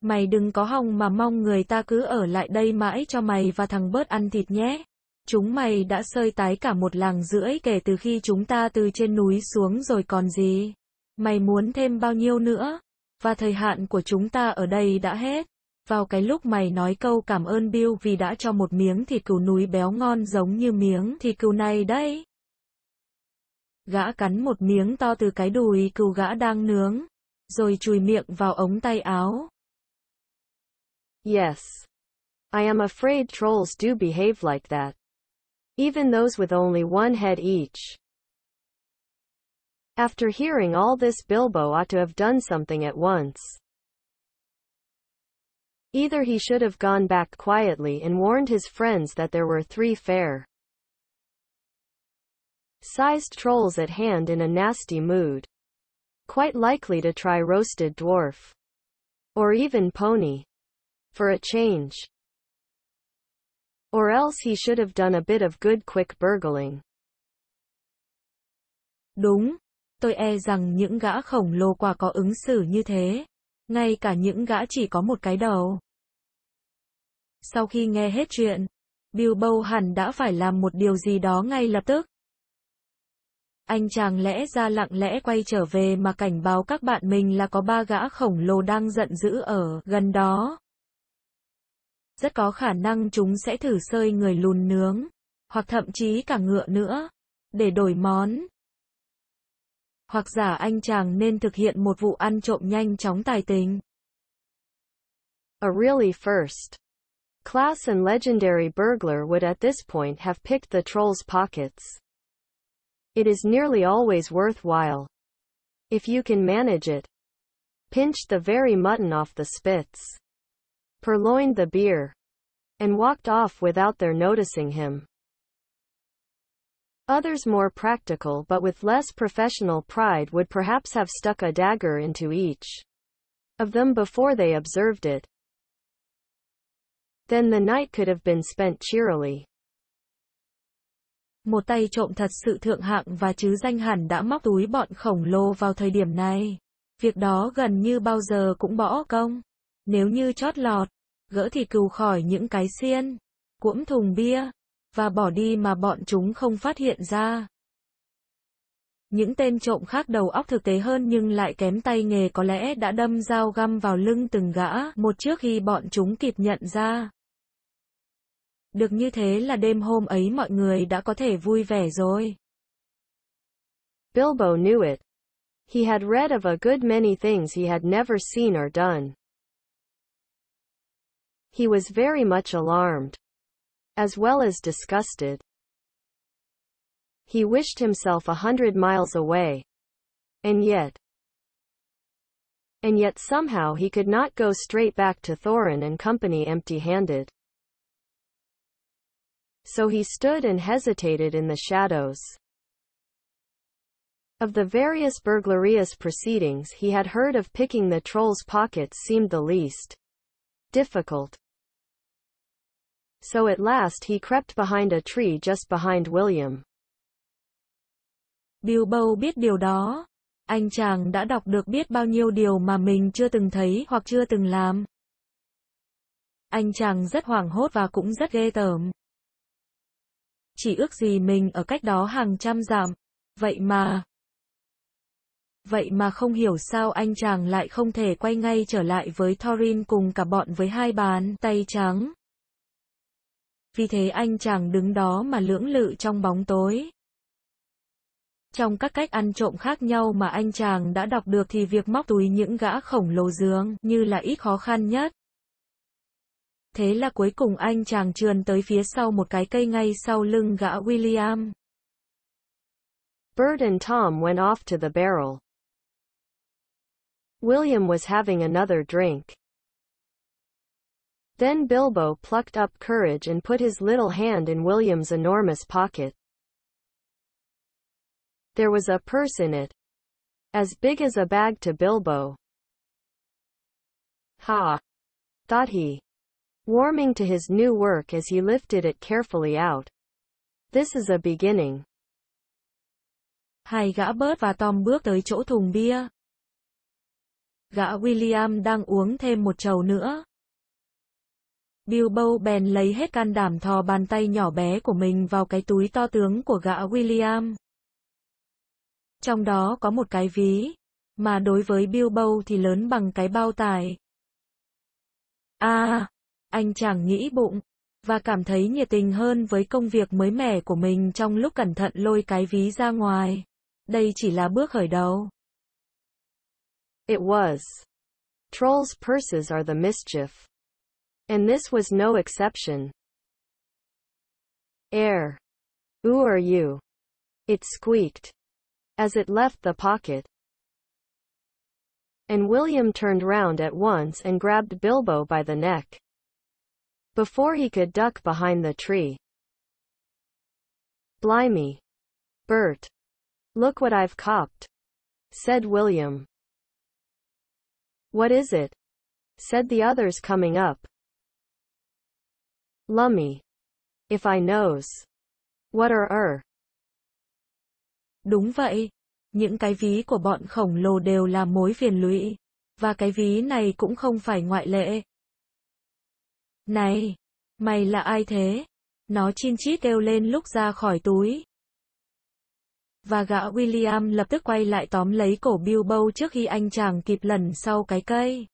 Mày đừng có hòng mà mong người ta cứ ở lại đây mãi cho mày và thằng bớt ăn thịt nhé. Chúng mày đã sơi tái cả một làng rưỡi kể từ khi chúng ta từ trên núi xuống rồi còn gì. Mày muốn thêm bao nhiêu nữa? Và thời hạn của chúng ta ở đây đã hết. Vào cái lúc mày nói câu cảm ơn Bill vì đã cho một miếng thịt cừu núi béo ngon giống như miếng thịt cừu này đấy. Gã cắn một miếng to từ cái đùi cừu gã đang nướng, rồi chùi miệng vào ống tay áo. Yes. I am afraid trolls do behave like that. Even those with only one head each. After hearing all this Bilbo ought to have done something at once. Either he should have gone back quietly and warned his friends that there were three fair sized trolls at hand in a nasty mood, quite likely to try roasted dwarf, or even pony, for a change. Or else he should have done a bit of good quick burgling. Đúng, tôi e rằng những gã khổng lồ quả có ứng xử như thế, ngay cả những gã chỉ có một cái đầu, Sau khi nghe hết chuyện, Bilbo hẳn đã phải làm một điều gì đó ngay lập tức. Anh chàng lẽ ra lặng lẽ quay trở về mà cảnh báo các bạn mình là có ba gã khổng lồ đang giận dữ ở gần đó. Rất có khả năng chúng sẽ thử sơi người lùn nướng, hoặc thậm chí cả ngựa nữa, để đổi món. Hoặc giả anh chàng nên thực hiện một vụ ăn trộm nhanh chóng tài tình. A really first. Klaus and legendary burglar would at this point have picked the troll's pockets. It is nearly always worthwhile. If you can manage it. pinch the very mutton off the spits. Purloined the beer. And walked off without their noticing him. Others more practical but with less professional pride would perhaps have stuck a dagger into each of them before they observed it. Then the night could have been spent cheerily. Một tay trộm thật sự thượng hạng và chứ danh hẳn đã móc túi bọn khổng lồ vào thời điểm này. Việc đó gần như bao giờ cũng bỏ công. Nếu như chót lọt, gỡ thì cừu khỏi những cái xiên, cuỗm thùng bia, và bỏ đi mà bọn chúng không phát hiện ra. Những tên trộm khác đầu óc thực tế hơn nhưng lại kém tay nghề có lẽ đã đâm dao găm vào lưng từng gã một trước khi bọn chúng kịp nhận ra. Được như thế là đêm hôm ấy mọi người đã có thể vui vẻ rồi. Bilbo knew it. He had read of a good many things he had never seen or done. He was very much alarmed, as well as disgusted. He wished himself a hundred miles away. And yet, and yet somehow he could not go straight back to Thorin and company empty-handed. So he stood and hesitated in the shadows. Of the various burglarious proceedings he had heard of picking the troll's pockets seemed the least difficult. So at last he crept behind a tree just behind William. Bilbo biết điều đó. Anh chàng đã đọc được biết bao nhiêu điều mà mình chưa từng thấy hoặc chưa từng làm. Anh chàng rất hoảng hốt và cũng rất ghê tởm. Chỉ ước gì mình ở cách đó hàng trăm dặm Vậy mà... Vậy mà không hiểu sao anh chàng lại không thể quay ngay trở lại với Thorin cùng cả bọn với hai bàn tay trắng. Vì thế anh chàng đứng đó mà lưỡng lự trong bóng tối. Trong các cách ăn trộm khác nhau mà anh chàng đã đọc được thì việc móc túi những gã khổng lồ dướng như là ít khó khăn nhất. Thế là cuối cùng anh chàng trườn tới phía sau một cái cây ngay sau lưng gã William. Bert and Tom went off to the barrel. William was having another drink. Then Bilbo plucked up courage and put his little hand in William's enormous pocket. There was a purse in it. As big as a bag to Bilbo. Ha! Thought he. warming to his new work as he lifted it carefully out. This is a beginning. Hai gã bớt và Tom bước tới chỗ thùng bia. Gã William đang uống thêm một chầu nữa. Bilbo bèn lấy hết can đảm thò bàn tay nhỏ bé của mình vào cái túi to tướng của gã William. Trong đó có một cái ví, mà đối với Bilbo thì lớn bằng cái bao tải. À, anh chàng nghĩ bụng, và cảm thấy nhiệt tình hơn với công việc mới mẻ của mình trong lúc cẩn thận lôi cái ví ra ngoài. Đây chỉ là bước khởi đầu. It was. Trolls' purses are the mischief. And this was no exception. Air. Who are you? It squeaked. As it left the pocket. And William turned round at once and grabbed Bilbo by the neck. Before he could duck behind the tree. Blimey. Bert. Look what I've copped. Said William. What is it? Said the others coming up. Lummy. If I knows. What are er? Đúng vậy. Những cái ví của bọn khổng lồ đều là mối phiền lụy. Và cái ví này cũng không phải ngoại lệ. Này, mày là ai thế? Nó chin chít kêu lên lúc ra khỏi túi. Và gã William lập tức quay lại tóm lấy cổ Bilbo trước khi anh chàng kịp lần sau cái cây.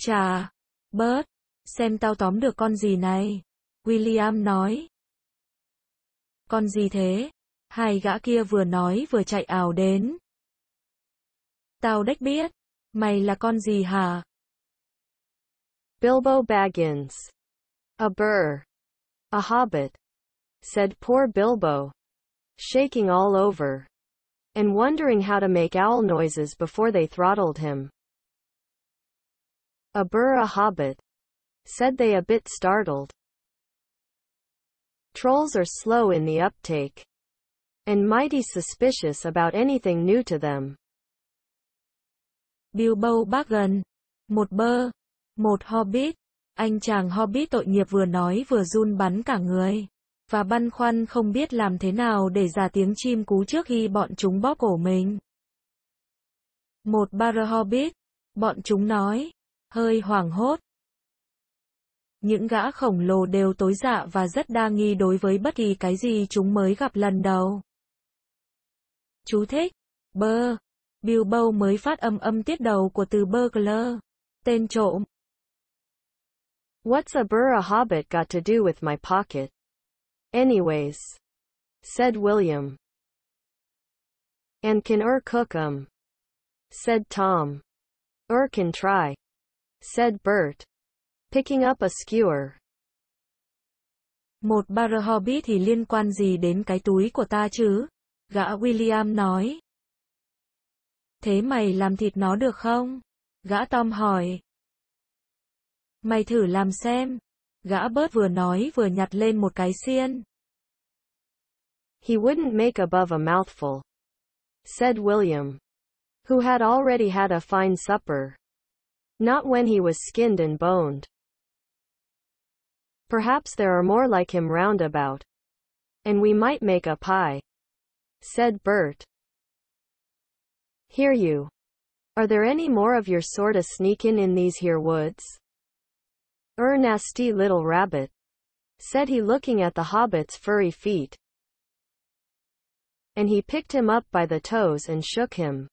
Chà, bớt xem tao tóm được con gì này. William nói. Con gì thế? Hai gã kia vừa nói vừa chạy ảo đến. Tao đếch biết. Mày là con gì hả? Bilbo Baggins. A burr. A hobbit. Said poor Bilbo. Shaking all over. And wondering how to make owl noises before they throttled him. A burr a hobbit. Said they a bit startled. Trolls are slow in the uptake. And mighty suspicious about anything new to them. Bilbo Baggins. Một bơ, Một hobbit, anh chàng hobbit tội nghiệp vừa nói vừa run bắn cả người, và băn khoăn không biết làm thế nào để giả tiếng chim cú trước khi bọn chúng bóp cổ mình. Một bar hobbit, bọn chúng nói, hơi hoảng hốt. Những gã khổng lồ đều tối dạ và rất đa nghi đối với bất kỳ cái gì chúng mới gặp lần đầu. Chú thích, bơ, Bilbo mới phát âm âm tiết đầu của từ burglar, tên trộm. What's a burra hobbit got to do with my pocket? Anyways, said William. And can er cook 'em? said Tom. "Ur er can try, said Bert, picking up a skewer. Một barra hobbit thì liên quan gì đến cái túi của ta chứ? Gã William nói. Thế mày làm thịt nó được không? Gã Tom hỏi. Mày thử làm xem. Gã bớt vừa nói vừa nhặt lên một cái xiên. He wouldn't make above a mouthful. Said William. Who had already had a fine supper. Not when he was skinned and boned. Perhaps there are more like him round about. And we might make a pie. Said Bert. Hear you. Are there any more of your sort a sneakin' in these here woods? Er nasty Little Rabbit, said he looking at the hobbit's furry feet. And he picked him up by the toes and shook him.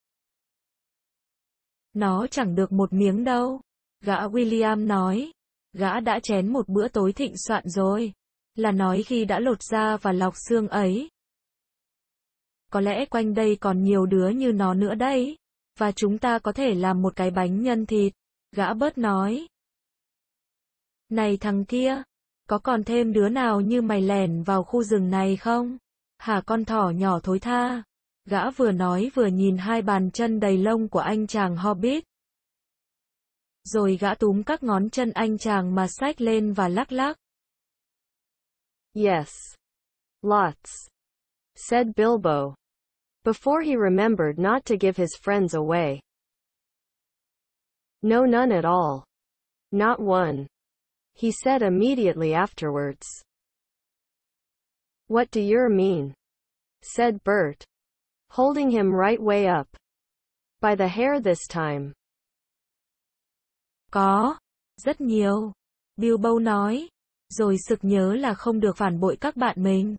Nó chẳng được một miếng đâu. Gã William nói. Gã đã chén một bữa tối thịnh soạn rồi. Là nói khi đã lột da và lọc xương ấy. Có lẽ quanh đây còn nhiều đứa như nó nữa đây. Và chúng ta có thể làm một cái bánh nhân thịt. Gã bớt nói. Này thằng kia, có còn thêm đứa nào như mày lẻn vào khu rừng này không? Hả con thỏ nhỏ thối tha. Gã vừa nói vừa nhìn hai bàn chân đầy lông của anh chàng Hobbit. Rồi gã túm các ngón chân anh chàng mà xách lên và lắc lắc. Yes. Lots. Said Bilbo. Before he remembered not to give his friends away. No none at all. Not one he said immediately afterwards. What do yer mean? said Bert, holding him right way up. By the hair this time. Có, rất nhiều. Bill Bow nói, rồi sực nhớ là không được phản bội các bạn mình.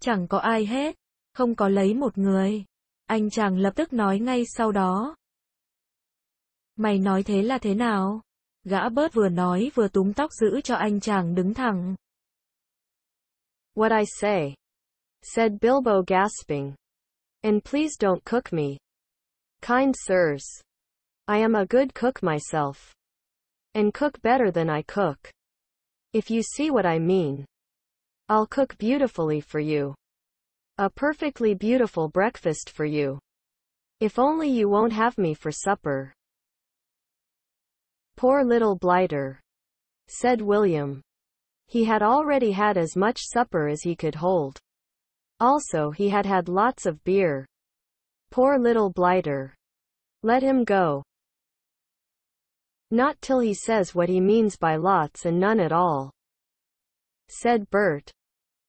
Chẳng có ai hết, không có lấy một người. Anh chàng lập tức nói ngay sau đó. Mày nói thế là thế nào? Gã bớt vừa nói vừa túm tóc giữ cho anh chàng đứng thẳng. What I say, said Bilbo gasping. And please don't cook me. Kind sirs. I am a good cook myself. And cook better than I cook. If you see what I mean. I'll cook beautifully for you. A perfectly beautiful breakfast for you. If only you won't have me for supper. Poor little blighter, said William. He had already had as much supper as he could hold. Also he had had lots of beer. Poor little blighter. Let him go. Not till he says what he means by lots and none at all. Said Bert.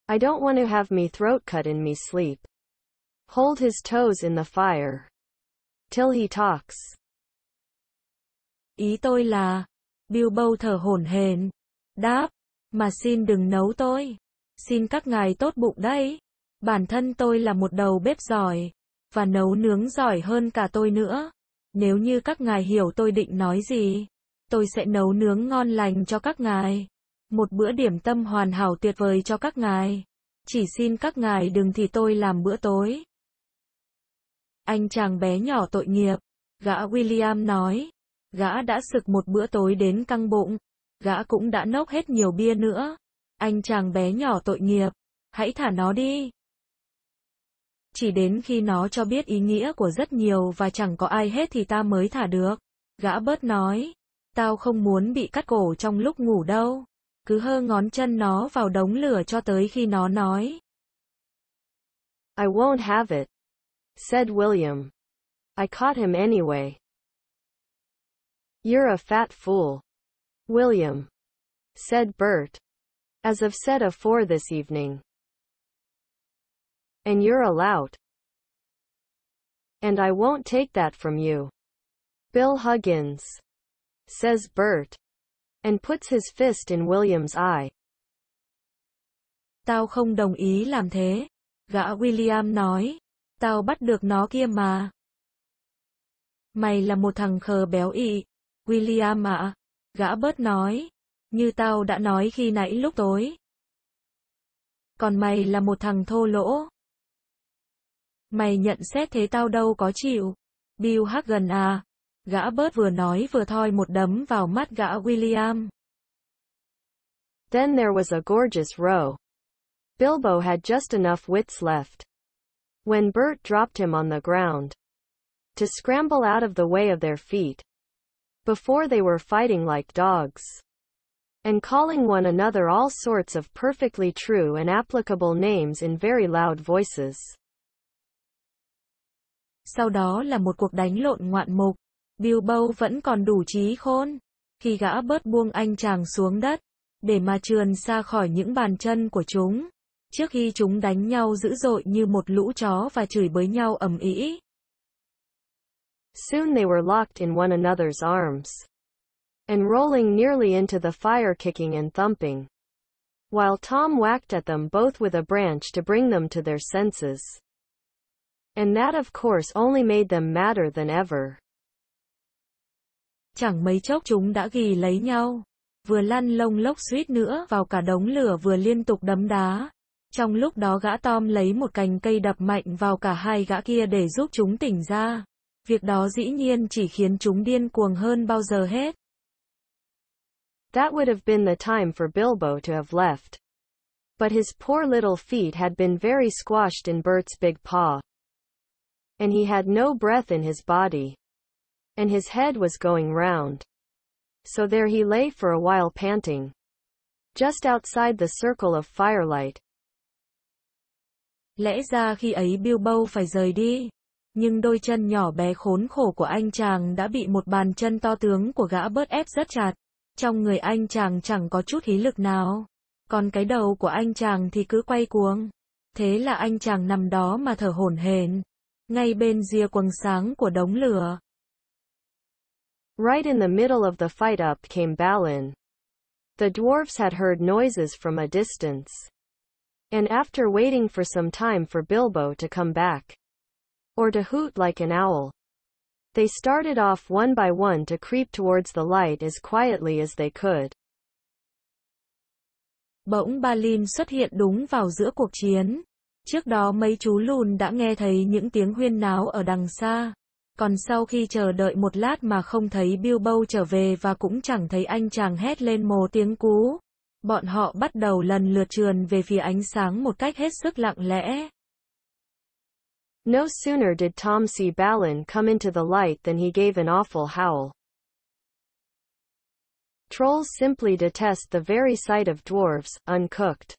I don't want to have me throat cut in me sleep. Hold his toes in the fire. Till he talks. Ý tôi là, Bilbo thở hổn hển, đáp, mà xin đừng nấu tôi. Xin các ngài tốt bụng đấy. Bản thân tôi là một đầu bếp giỏi, và nấu nướng giỏi hơn cả tôi nữa. Nếu như các ngài hiểu tôi định nói gì, tôi sẽ nấu nướng ngon lành cho các ngài. Một bữa điểm tâm hoàn hảo tuyệt vời cho các ngài. Chỉ xin các ngài đừng thì tôi làm bữa tối. Anh chàng bé nhỏ tội nghiệp, gã William nói. Gã đã sực một bữa tối đến căng bụng. Gã cũng đã nốc hết nhiều bia nữa. Anh chàng bé nhỏ tội nghiệp. Hãy thả nó đi. Chỉ đến khi nó cho biết ý nghĩa của rất nhiều và chẳng có ai hết thì ta mới thả được. Gã bớt nói. Tao không muốn bị cắt cổ trong lúc ngủ đâu. Cứ hơ ngón chân nó vào đống lửa cho tới khi nó nói. I won't have it, said William. I caught him anyway. You're a fat fool. William. Said Bert. As I've said afore this evening. And you're a lout. And I won't take that from you. Bill Huggins. Says Bert. And puts his fist in William's eye. Tao không đồng ý làm thế. Gã William nói. Tao bắt được nó kia mà. Mày là một thằng khờ béo ị. William ạ, à, gã bớt nói, như tao đã nói khi nãy lúc tối. Còn mày là một thằng thô lỗ. Mày nhận xét thế tao đâu có chịu. Bill Hagen à, gã bớt vừa nói vừa thoi một đấm vào mắt gã William. Then there was a gorgeous row. Bilbo had just enough wits left. When Bert dropped him on the ground. To scramble out of the way of their feet, Before they were fighting like dogs. And calling one another all sorts of perfectly true and applicable names in very loud voices. Sau đó là một cuộc đánh lộn ngoạn mục. Bilbo vẫn còn đủ trí khôn. Khi gã bớt buông anh chàng xuống đất, để mà trườn xa khỏi những bàn chân của chúng. Trước khi chúng đánh nhau dữ dội như một lũ chó và chửi bới nhau ầm ĩ. Soon they were locked in one another's arms and rolling nearly into the fire kicking and thumping. While Tom whacked at them both with a branch to bring them to their senses. And that of course only made them madder than ever. Chẳng mấy chốc chúng đã ghi lấy nhau, vừa lăn lông lốc suýt nữa vào cả đống lửa vừa liên tục đấm đá. Trong lúc đó gã Tom lấy một cành cây đập mạnh vào cả hai gã kia để giúp chúng tỉnh ra. Việc đó dĩ nhiên chỉ khiến chúng điên cuồng hơn bao giờ hết. That would have been the time for Bilbo to have left. But his poor little feet had been very squashed in Bert's big paw. And he had no breath in his body. And his head was going round. So there he lay for a while panting. Just outside the circle of firelight. Lẽ ra khi ấy Bilbo phải rời đi nhưng đôi chân nhỏ bé khốn khổ của anh chàng đã bị một bàn chân to tướng của gã bớt ép rất chặt. Trong người anh chàng chẳng có chút khí lực nào. Còn cái đầu của anh chàng thì cứ quay cuống Thế là anh chàng nằm đó mà thở hổn hển. Ngay bên rìa quầng sáng của đống lửa. Right in the middle of the fight up came Balin. The dwarves had heard noises from a distance. And after waiting for some time for Bilbo to come back, or to hoot like an owl. They started off one by one to creep towards the light as quietly as they could. Bỗng Balin xuất hiện đúng vào giữa cuộc chiến. Trước đó mấy chú lùn đã nghe thấy những tiếng huyên náo ở đằng xa. Còn sau khi chờ đợi một lát mà không thấy Bilbo trở về và cũng chẳng thấy anh chàng hét lên một tiếng cú. Bọn họ bắt đầu lần lượt trườn về phía ánh sáng một cách hết sức lặng lẽ. No sooner did Tom see Balin come into the light than he gave an awful howl. Trolls simply detest the very sight of dwarves, uncooked.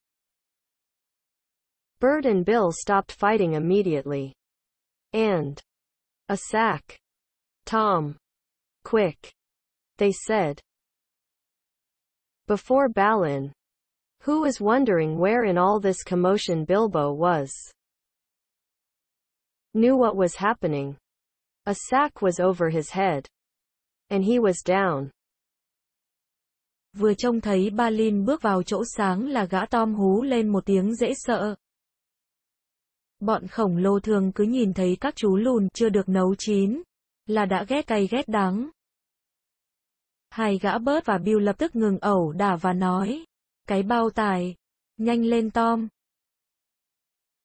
Bird and Bill stopped fighting immediately. And. A sack. Tom. Quick. They said. Before Balin. Who was wondering where in all this commotion Bilbo was. knew what was happening. A sack was over his head. And he was down. Vừa trông thấy Balin bước vào chỗ sáng là gã Tom hú lên một tiếng dễ sợ. Bọn khổng lồ thường cứ nhìn thấy các chú lùn chưa được nấu chín, là đã ghét cay ghét đắng. Hai gã bớt và Bill lập tức ngừng ẩu đả và nói, cái bao tài, nhanh lên Tom,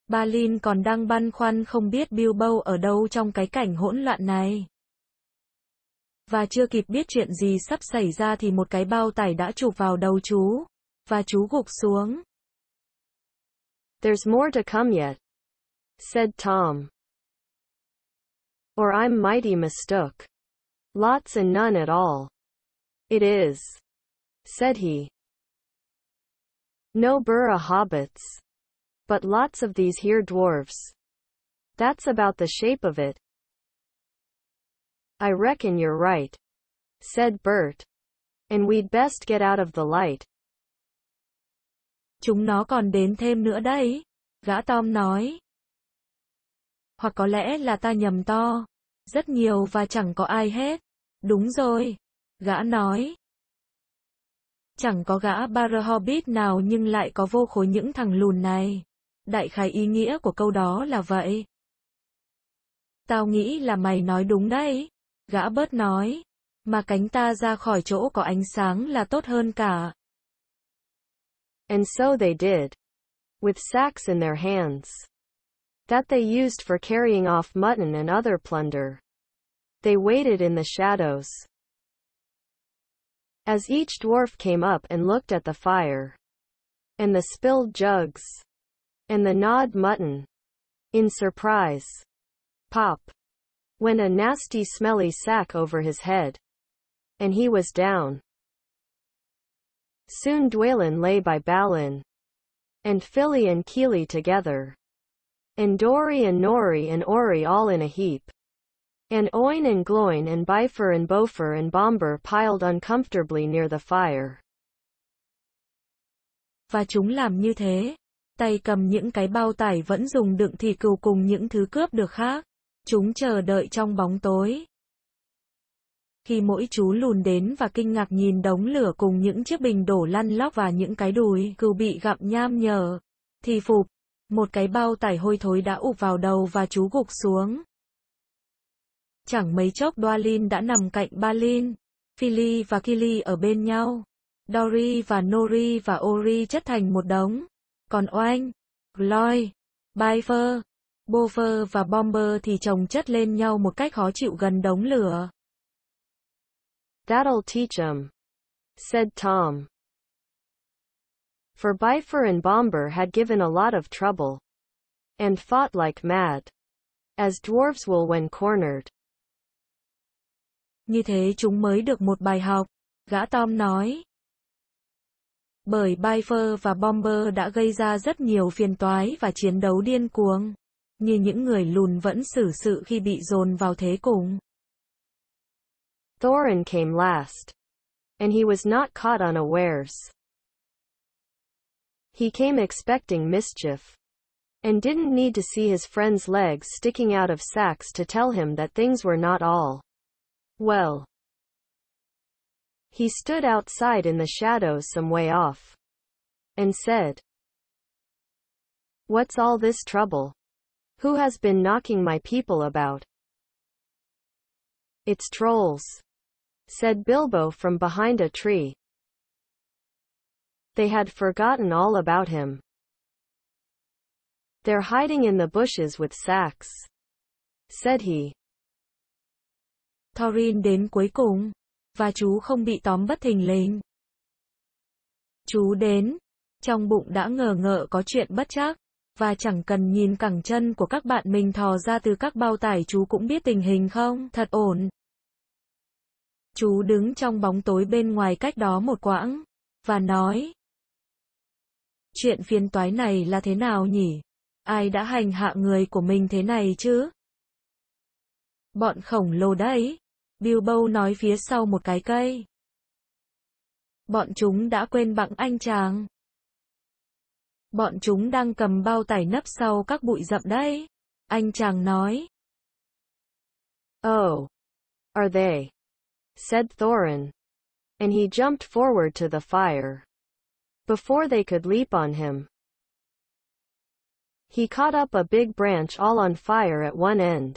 Balin còn đang băn khoăn không biết Bilbao ở đâu trong cái cảnh hỗn loạn này. Và chưa kịp biết chuyện gì sắp xảy ra thì một cái bao tải đã chụp vào đầu chú, và chú gục xuống. There's more to come yet, said Tom. Or I'm mighty mistook. Lots and none at all. It is, said he. No burra hobbits. But lots of these here dwarfs. That's about the shape of it. I reckon you're right, said Bert. And we'd best get out of the light. Chúng nó còn đến thêm nữa đấy, gã Tom nói. Hoặc có lẽ là ta nhầm to, rất nhiều và chẳng có ai hết. Đúng rồi, gã nói. Chẳng có gã Bar nào nhưng lại có vô khối những thằng lùn này. Đại khái ý nghĩa của câu đó là vậy. Tao nghĩ là mày nói đúng đấy. Gã bớt nói. Mà cánh ta ra khỏi chỗ có ánh sáng là tốt hơn cả. And so they did. With sacks in their hands. That they used for carrying off mutton and other plunder. They waited in the shadows. As each dwarf came up and looked at the fire. And the spilled jugs. and the nod mutton. In surprise. Pop. went a nasty smelly sack over his head. And he was down. Soon Dwalin lay by Balin. And Philly and Keely together. And Dory and Nori and Ori all in a heap. And Oin and Gloin and Bifer and Bofer and Bomber piled uncomfortably near the fire. Và chúng làm như thế, tay cầm những cái bao tải vẫn dùng đựng thì cừu cùng những thứ cướp được khác. Chúng chờ đợi trong bóng tối. Khi mỗi chú lùn đến và kinh ngạc nhìn đống lửa cùng những chiếc bình đổ lăn lóc và những cái đùi cừu bị gặm nham nhở, thì phục, một cái bao tải hôi thối đã ụp vào đầu và chú gục xuống. Chẳng mấy chốc Doalin đã nằm cạnh Balin, Philly và Kili ở bên nhau. Dory và Nori và Ori chất thành một đống. Còn Oanh, Gloy, Bifer, Bofer và Bomber thì chồng chất lên nhau một cách khó chịu gần đống lửa. That'll teach 'em, said Tom. For Bifer and Bomber had given a lot of trouble, and fought like mad, as dwarves will when cornered. Như thế chúng mới được một bài học, gã Tom nói. bởi Bifer và Bomber đã gây ra rất nhiều phiền toái và chiến đấu điên cuồng, như những người lùn vẫn xử sự khi bị dồn vào thế cùng. Thorin came last, and he was not caught unawares. He came expecting mischief, and didn't need to see his friend's legs sticking out of sacks to tell him that things were not all well. He stood outside in the shadows, some way off and said, What's all this trouble? Who has been knocking my people about? It's trolls, said Bilbo from behind a tree. They had forgotten all about him. They're hiding in the bushes with sacks, said he. Thorin đến cuối cùng, và chú không bị tóm bất thình lình. Chú đến, trong bụng đã ngờ ngợ có chuyện bất chắc, và chẳng cần nhìn cẳng chân của các bạn mình thò ra từ các bao tải chú cũng biết tình hình không, thật ổn. Chú đứng trong bóng tối bên ngoài cách đó một quãng, và nói. Chuyện phiền toái này là thế nào nhỉ? Ai đã hành hạ người của mình thế này chứ? Bọn khổng lồ đấy. Bilbo nói phía sau một cái cây. Bọn chúng đã quên bặng anh chàng. Bọn chúng đang cầm bao tải nấp sau các bụi rậm đấy. Anh chàng nói. Oh. Are they? Said Thorin. And he jumped forward to the fire. Before they could leap on him. He caught up a big branch all on fire at one end.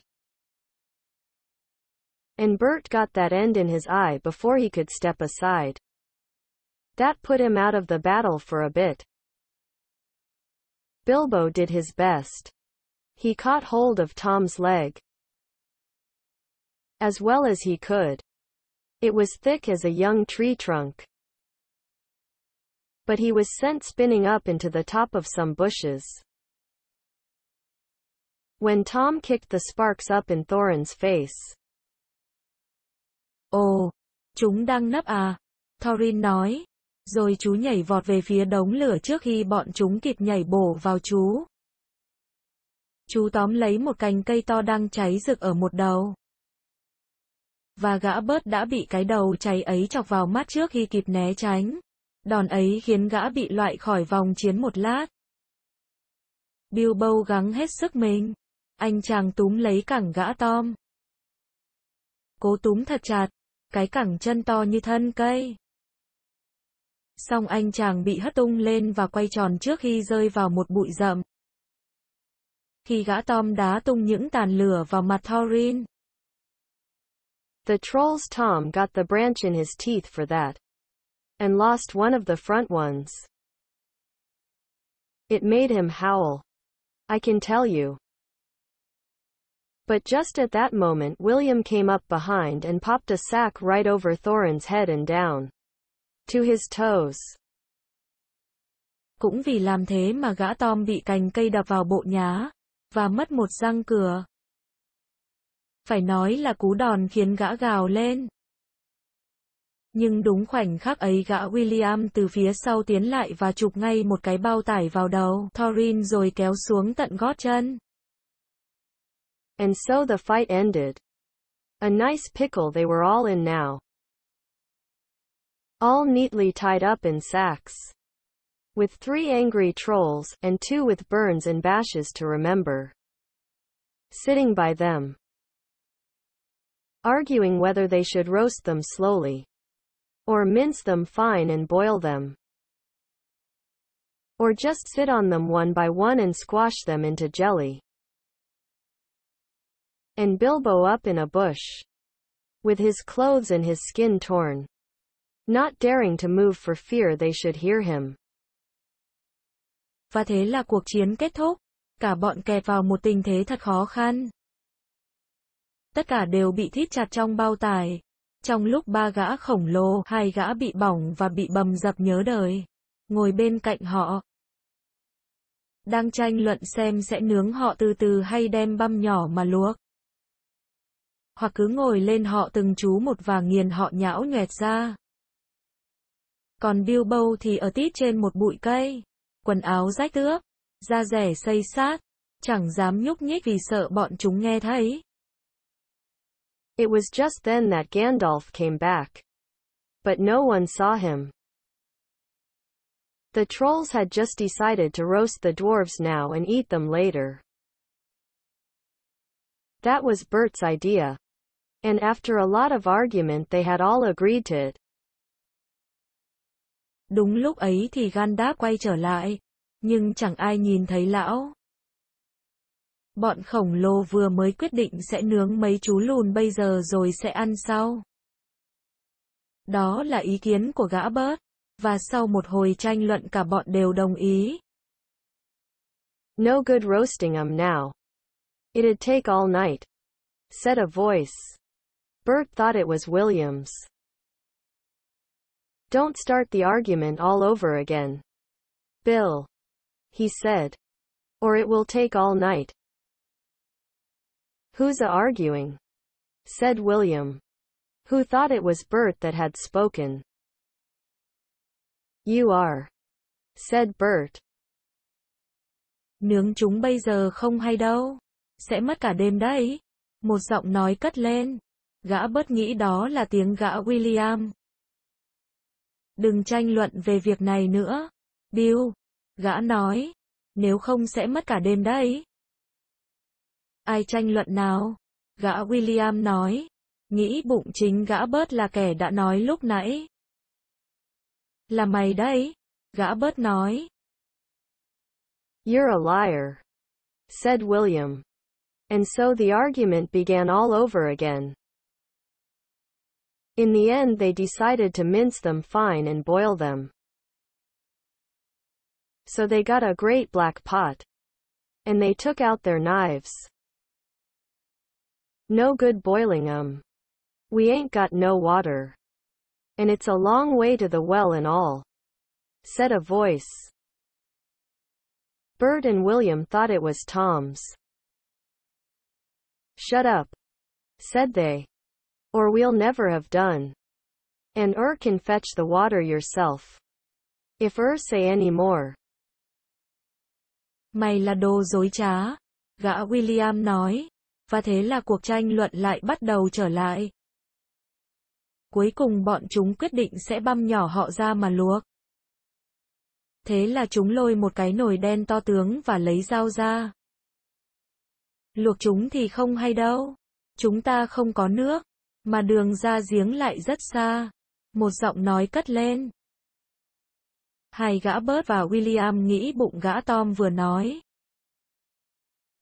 And Bert got that end in his eye before he could step aside. That put him out of the battle for a bit. Bilbo did his best. He caught hold of Tom's leg. As well as he could. It was thick as a young tree trunk. But he was sent spinning up into the top of some bushes. When Tom kicked the sparks up in Thorin's face, Ồ, chúng đang nấp à? Thorin nói. Rồi chú nhảy vọt về phía đống lửa trước khi bọn chúng kịp nhảy bổ vào chú. Chú tóm lấy một cành cây to đang cháy rực ở một đầu. Và gã bớt đã bị cái đầu cháy ấy chọc vào mắt trước khi kịp né tránh. Đòn ấy khiến gã bị loại khỏi vòng chiến một lát. Bilbo gắng hết sức mình. Anh chàng túm lấy cẳng gã Tom. Cố túm thật chặt, cái cẳng chân to như thân cây. Xong anh chàng bị hất tung lên và quay tròn trước khi rơi vào một bụi rậm. Khi gã Tom đá tung những tàn lửa vào mặt Thorin. The troll's Tom got the branch in his teeth for that. And lost one of the front ones. It made him howl. I can tell you. But just at that moment William came up behind and popped a sack right over Thorin's head and down. To his toes. Cũng vì làm thế mà gã Tom bị cành cây đập vào bộ nhá, và mất một răng cửa. Phải nói là cú đòn khiến gã gào lên. Nhưng đúng khoảnh khắc ấy gã William từ phía sau tiến lại và chụp ngay một cái bao tải vào đầu Thorin rồi kéo xuống tận gót chân. And so the fight ended. A nice pickle they were all in now. All neatly tied up in sacks. With three angry trolls, and two with burns and bashes to remember. Sitting by them. Arguing whether they should roast them slowly. Or mince them fine and boil them. Or just sit on them one by one and squash them into jelly. and Bilbo up in a bush, with his clothes and his skin torn, not daring to move for fear they should hear him. Và thế là cuộc chiến kết thúc, cả bọn kẹt vào một tình thế thật khó khăn. Tất cả đều bị thít chặt trong bao tải. Trong lúc ba gã khổng lồ, hai gã bị bỏng và bị bầm dập nhớ đời. Ngồi bên cạnh họ. Đang tranh luận xem sẽ nướng họ từ từ hay đem băm nhỏ mà luộc hoặc cứ ngồi lên họ từng chú một và nghiền họ nhão nhoẹt ra. Còn Bilbo thì ở tít trên một bụi cây, quần áo rách tước, da rẻ xây sát, chẳng dám nhúc nhích vì sợ bọn chúng nghe thấy. It was just then that Gandalf came back. But no one saw him. The trolls had just decided to roast the dwarves now and eat them later. That was Bert's idea. And after a lot of argument they had all agreed to it. Đúng lúc ấy thì Gandalf quay trở lại, nhưng chẳng ai nhìn thấy lão. Bọn khổng lồ vừa mới quyết định sẽ nướng mấy chú lùn bây giờ rồi sẽ ăn sau. Đó là ý kiến của gã bớt, và sau một hồi tranh luận cả bọn đều đồng ý. No good roasting them now. It'd take all night. Said a voice. Bert thought it was Williams. Don't start the argument all over again. Bill. He said. Or it will take all night. Who's a arguing? said William, who thought it was Bert that had spoken. You are, said Bert. Nướng chúng bây giờ không hay đâu. Sẽ mất cả đêm đấy. Một giọng nói cất lên. Gã bớt nghĩ đó là tiếng gã William. Đừng tranh luận về việc này nữa. Bill, gã nói, nếu không sẽ mất cả đêm đấy. Ai tranh luận nào? Gã William nói, nghĩ bụng chính gã bớt là kẻ đã nói lúc nãy. Là mày đấy, gã bớt nói. You're a liar, said William. And so the argument began all over again. In the end they decided to mince them fine and boil them. So they got a great black pot. And they took out their knives. No good boiling 'em. We ain't got no water. And it's a long way to the well and all. Said a voice. Bert and William thought it was Tom's. Shut up. Said they. Or we'll never have done. And Ur can fetch the water yourself. If Ur say any more. Mày là đồ dối trá. Gã William nói. Và thế là cuộc tranh luận lại bắt đầu trở lại. Cuối cùng bọn chúng quyết định sẽ băm nhỏ họ ra mà luộc. Thế là chúng lôi một cái nồi đen to tướng và lấy dao ra. Luộc chúng thì không hay đâu. Chúng ta không có nước. Mà đường ra giếng lại rất xa. Một giọng nói cất lên. Hai gã bớt và William nghĩ bụng gã Tom vừa nói.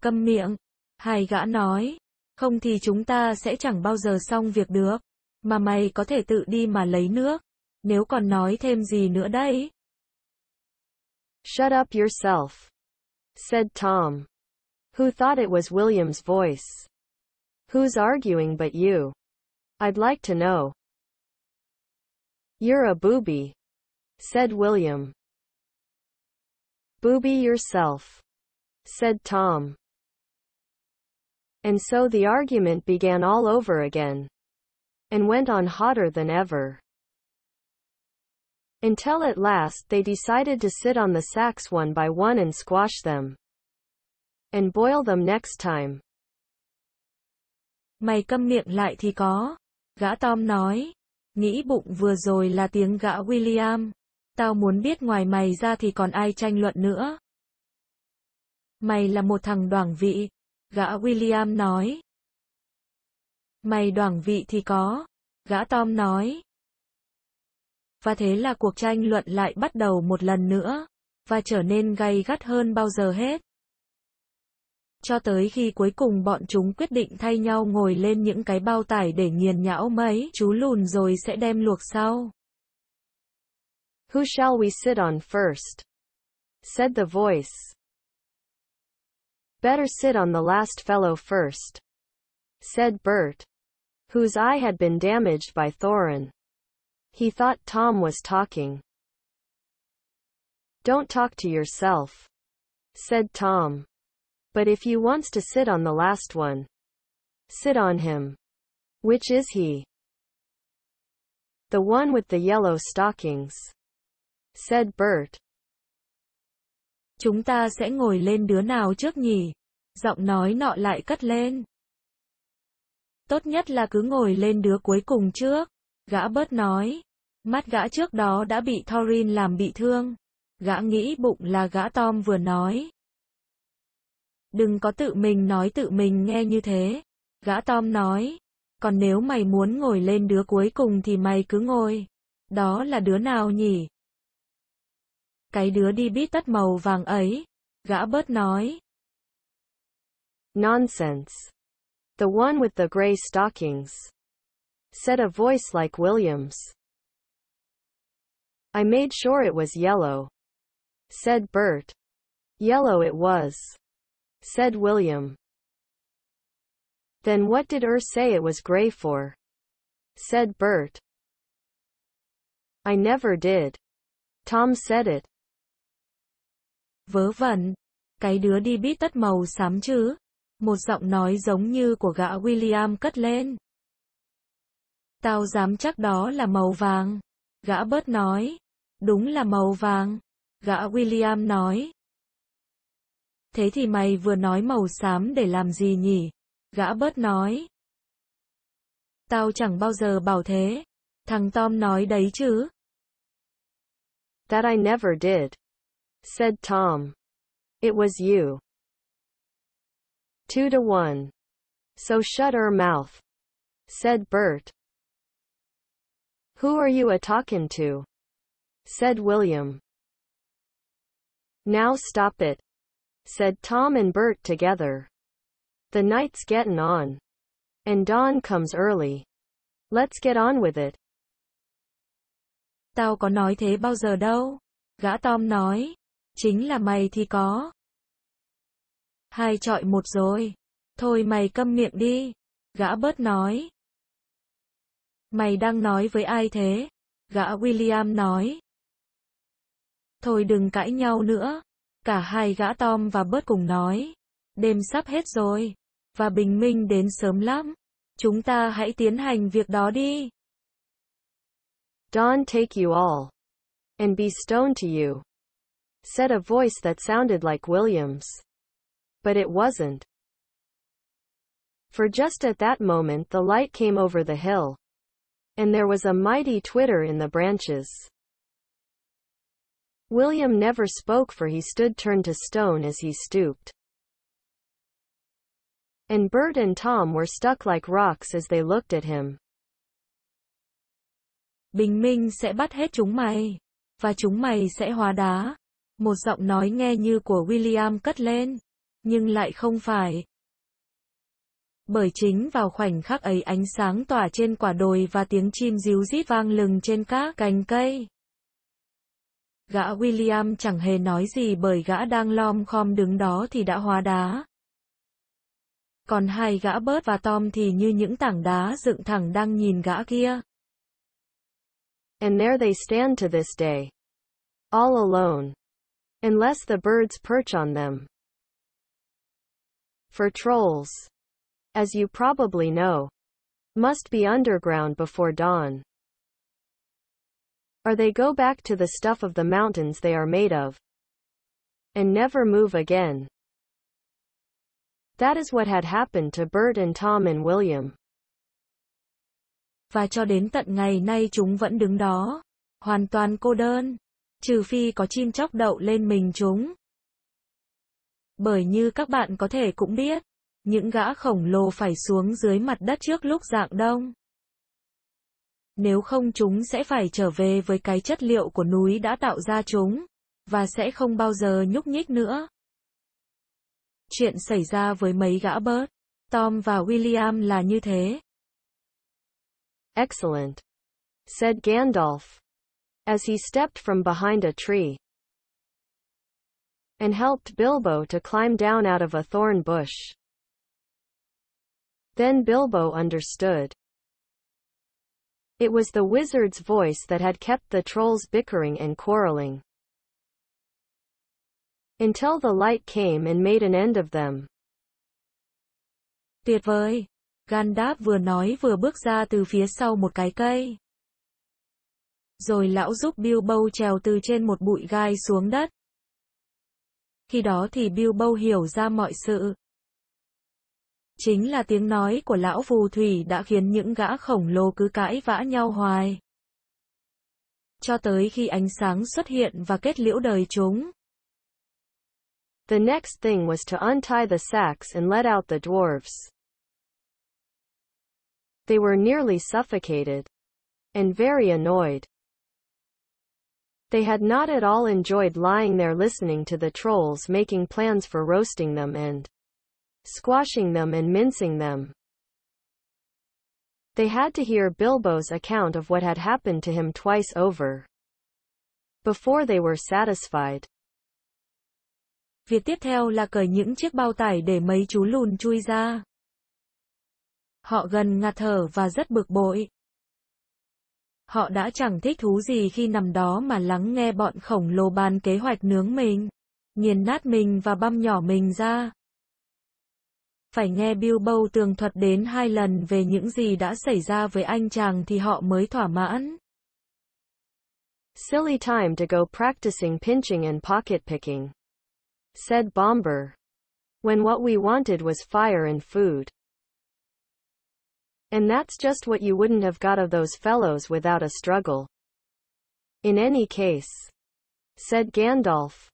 Câm miệng. Hai gã nói. Không thì chúng ta sẽ chẳng bao giờ xong việc được. Mà mày có thể tự đi mà lấy nước. Nếu còn nói thêm gì nữa đấy. Shut up yourself. Said Tom. Who thought it was William's voice? Who's arguing but you? I'd like to know. You're a booby, said William. Booby yourself, said Tom. And so the argument began all over again, and went on hotter than ever. Until at last they decided to sit on the sacks one by one and squash them. And boil them next time. Mày câm miệng lại thì có. Gã Tom nói, nghĩ bụng vừa rồi là tiếng gã William. Tao muốn biết ngoài mày ra thì còn ai tranh luận nữa. Mày là một thằng đoảng vị, gã William nói. Mày đoảng vị thì có, gã Tom nói. Và thế là cuộc tranh luận lại bắt đầu một lần nữa, và trở nên gay gắt hơn bao giờ hết. Cho tới khi cuối cùng bọn chúng quyết định thay nhau ngồi lên những cái bao tải để nghiền nhão mấy, chú lùn rồi sẽ đem luộc sau. Who shall we sit on first? Said the voice. Better sit on the last fellow first. Said Bert. Whose eye had been damaged by Thorin. He thought Tom was talking. Don't talk to yourself. Said Tom. But if you wants to sit on the last one, sit on him. Which is he? The one with the yellow stockings. Said Bert. Chúng ta sẽ ngồi lên đứa nào trước nhỉ? Giọng nói nọ lại cất lên. Tốt nhất là cứ ngồi lên đứa cuối cùng trước. Gã bớt nói. Mắt gã trước đó đã bị Thorin làm bị thương. Gã nghĩ bụng là gã Tom vừa nói. Đừng có tự mình nói tự mình nghe như thế. Gã Tom nói. Còn nếu mày muốn ngồi lên đứa cuối cùng thì mày cứ ngồi. Đó là đứa nào nhỉ? Cái đứa đi bít tất màu vàng ấy. Gã bớt nói. Nonsense. The one with the gray stockings. Said a voice like Williams. I made sure it was yellow. Said Bert. Yellow it was. Said William. Then what did Ur say it was grey for? Said Bert. I never did. Tom said it. Vớ vẩn. Cái đứa đi bít tất màu xám chứ. Một giọng nói giống như của gã William cất lên. Tao dám chắc đó là màu vàng. Gã bớt nói. Đúng là màu vàng. Gã William nói. Thế thì mày vừa nói màu xám để làm gì nhỉ? Gã bớt nói. Tao chẳng bao giờ bảo thế. Thằng Tom nói đấy chứ. That I never did. Said Tom. It was you. Two to one. So shut her mouth. Said Bert. Who are you a talking to? Said William. Now stop it said Tom and Bert together. The night's gettin' on. And dawn comes early. Let's get on with it. Tao có nói thế bao giờ đâu. Gã Tom nói. Chính là mày thì có. Hai chọi một rồi. Thôi mày câm miệng đi. Gã Bert nói. Mày đang nói với ai thế? Gã William nói. Thôi đừng cãi nhau nữa. Cả hai gã Tom và bớt cùng nói. Đêm sắp hết rồi. Và bình minh đến sớm lắm. Chúng ta hãy tiến hành việc đó đi. Dawn take you all. And be stone to you. Said a voice that sounded like Williams. But it wasn't. For just at that moment the light came over the hill. And there was a mighty twitter in the branches. William never spoke for he stood turned to stone as he stooped. And Bert and Tom were stuck like rocks as they looked at him. Bình minh sẽ bắt hết chúng mày. Và chúng mày sẽ hóa đá. Một giọng nói nghe như của William cất lên. Nhưng lại không phải. Bởi chính vào khoảnh khắc ấy ánh sáng tỏa trên quả đồi và tiếng chim ríu rít vang lừng trên các cành cây. Gã William chẳng hề nói gì bởi gã đang lom khom đứng đó thì đã hóa đá. Còn hai gã bớt và Tom thì như những tảng đá dựng thẳng đang nhìn gã kia. And there they stand to this day. All alone. Unless the birds perch on them. For trolls. As you probably know. Must be underground before dawn. Or they go back to the stuff of the mountains they are made of. And never move again. That is what had happened to Bert and Tom and William. Và cho đến tận ngày nay chúng vẫn đứng đó, hoàn toàn cô đơn, trừ phi có chim chóc đậu lên mình chúng. Bởi như các bạn có thể cũng biết, những gã khổng lồ phải xuống dưới mặt đất trước lúc dạng đông. Nếu không chúng sẽ phải trở về với cái chất liệu của núi đã tạo ra chúng, và sẽ không bao giờ nhúc nhích nữa. Chuyện xảy ra với mấy gã bớt, Tom và William là như thế. Excellent, said Gandalf, as he stepped from behind a tree and helped Bilbo to climb down out of a thorn bush. Then Bilbo understood. It was the wizard's voice that had kept the trolls bickering and quarreling. Until the light came and made an end of them. Tuyệt vời! Gandalf vừa nói vừa bước ra từ phía sau một cái cây. Rồi lão giúp Bilbo trèo từ trên một bụi gai xuống đất. Khi đó thì Bilbo hiểu ra mọi sự. Chính là tiếng nói của lão phù thủy đã khiến những gã khổng lồ cứ cãi vã nhau hoài. Cho tới khi ánh sáng xuất hiện và kết liễu đời chúng. The next thing was to untie the sacks and let out the dwarfs. They were nearly suffocated. And very annoyed. They had not at all enjoyed lying there listening to the trolls making plans for roasting them and squashing them and mincing them. They had to hear Bilbo's account of what had happened to him twice over before they were satisfied. Việc tiếp theo là cởi những chiếc bao tải để mấy chú lùn chui ra. Họ gần ngạt thở và rất bực bội. Họ đã chẳng thích thú gì khi nằm đó mà lắng nghe bọn khổng lồ bàn kế hoạch nướng mình, nghiền nát mình và băm nhỏ mình ra phải nghe Bill Bow tường thuật đến hai lần về những gì đã xảy ra với anh chàng thì họ mới thỏa mãn. Silly time to go practicing pinching and pocket picking. Said Bomber. When what we wanted was fire and food. And that's just what you wouldn't have got of those fellows without a struggle. In any case. Said Gandalf.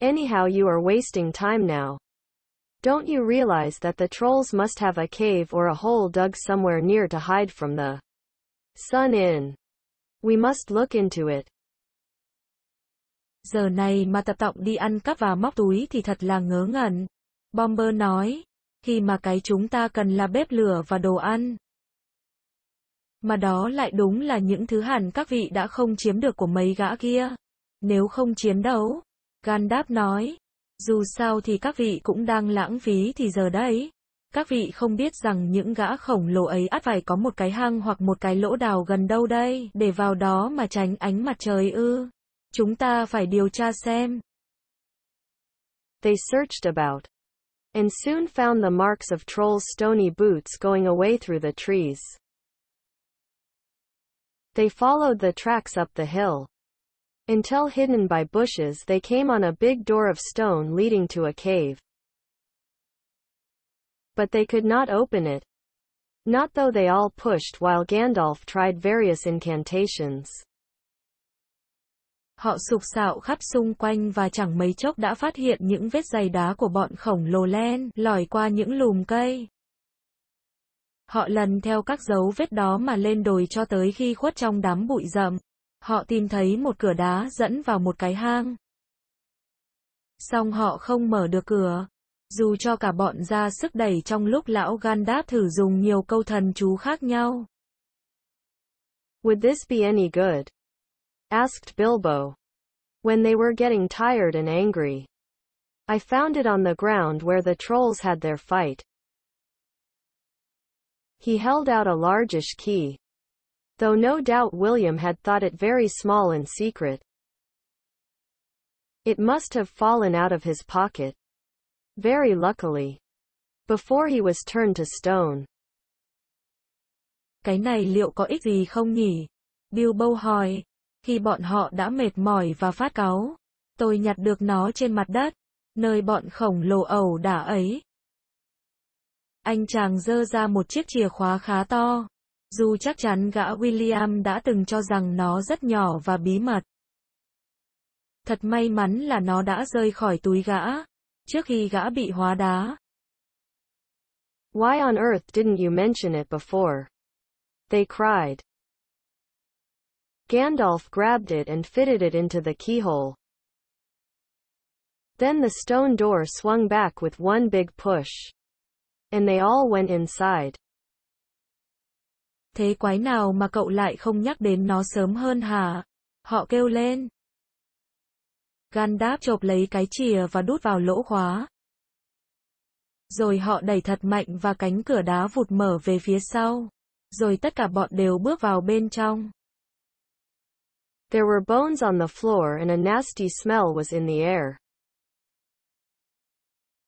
Anyhow you are wasting time now. Don't you realize that the trolls must have a cave or a hole dug somewhere near to hide from the sun in? We must look into it. Giờ này mà tập tọng đi ăn cắp và móc túi thì thật là ngớ ngẩn. Bomber nói, khi mà cái chúng ta cần là bếp lửa và đồ ăn. Mà đó lại đúng là những thứ hẳn các vị đã không chiếm được của mấy gã kia. Nếu không chiến đấu, Gandalf nói, dù sao thì các vị cũng đang lãng phí thì giờ đấy. Các vị không biết rằng những gã khổng lồ ấy ắt phải có một cái hang hoặc một cái lỗ đào gần đâu đây, để vào đó mà tránh ánh mặt trời ư. Chúng ta phải điều tra xem. They searched about, and soon found the marks of trolls' stony boots going away through the trees. They followed the tracks up the hill. Until hidden by bushes they came on a big door of stone leading to a cave. But they could not open it. Not though they all pushed while Gandalf tried various incantations. Họ sục sạo khắp xung quanh và chẳng mấy chốc đã phát hiện những vết giày đá của bọn khổng lồ len lòi qua những lùm cây. Họ lần theo các dấu vết đó mà lên đồi cho tới khi khuất trong đám bụi rậm. Họ tìm thấy một cửa đá dẫn vào một cái hang. Song họ không mở được cửa. Dù cho cả bọn ra sức đẩy trong lúc lão Gandalf thử dùng nhiều câu thần chú khác nhau. Would this be any good? asked Bilbo. When they were getting tired and angry. I found it on the ground where the trolls had their fight. He held out a largish key though no doubt William had thought it very small and secret. It must have fallen out of his pocket. Very luckily. Before he was turned to stone. Cái này liệu có ích gì không nhỉ? Bill Bow hỏi. Khi bọn họ đã mệt mỏi và phát cáu, tôi nhặt được nó trên mặt đất, nơi bọn khổng lồ ẩu đả ấy. Anh chàng dơ ra một chiếc chìa khóa khá to, dù chắc chắn gã William đã từng cho rằng nó rất nhỏ và bí mật. Thật may mắn là nó đã rơi khỏi túi gã, trước khi gã bị hóa đá. Why on earth didn't you mention it before? They cried. Gandalf grabbed it and fitted it into the keyhole. Then the stone door swung back with one big push. And they all went inside. Thế quái nào mà cậu lại không nhắc đến nó sớm hơn hả? Họ kêu lên. Gandalf chộp lấy cái chìa và đút vào lỗ khóa. Rồi họ đẩy thật mạnh và cánh cửa đá vụt mở về phía sau. Rồi tất cả bọn đều bước vào bên trong. There were bones on the floor and a nasty smell was in the air.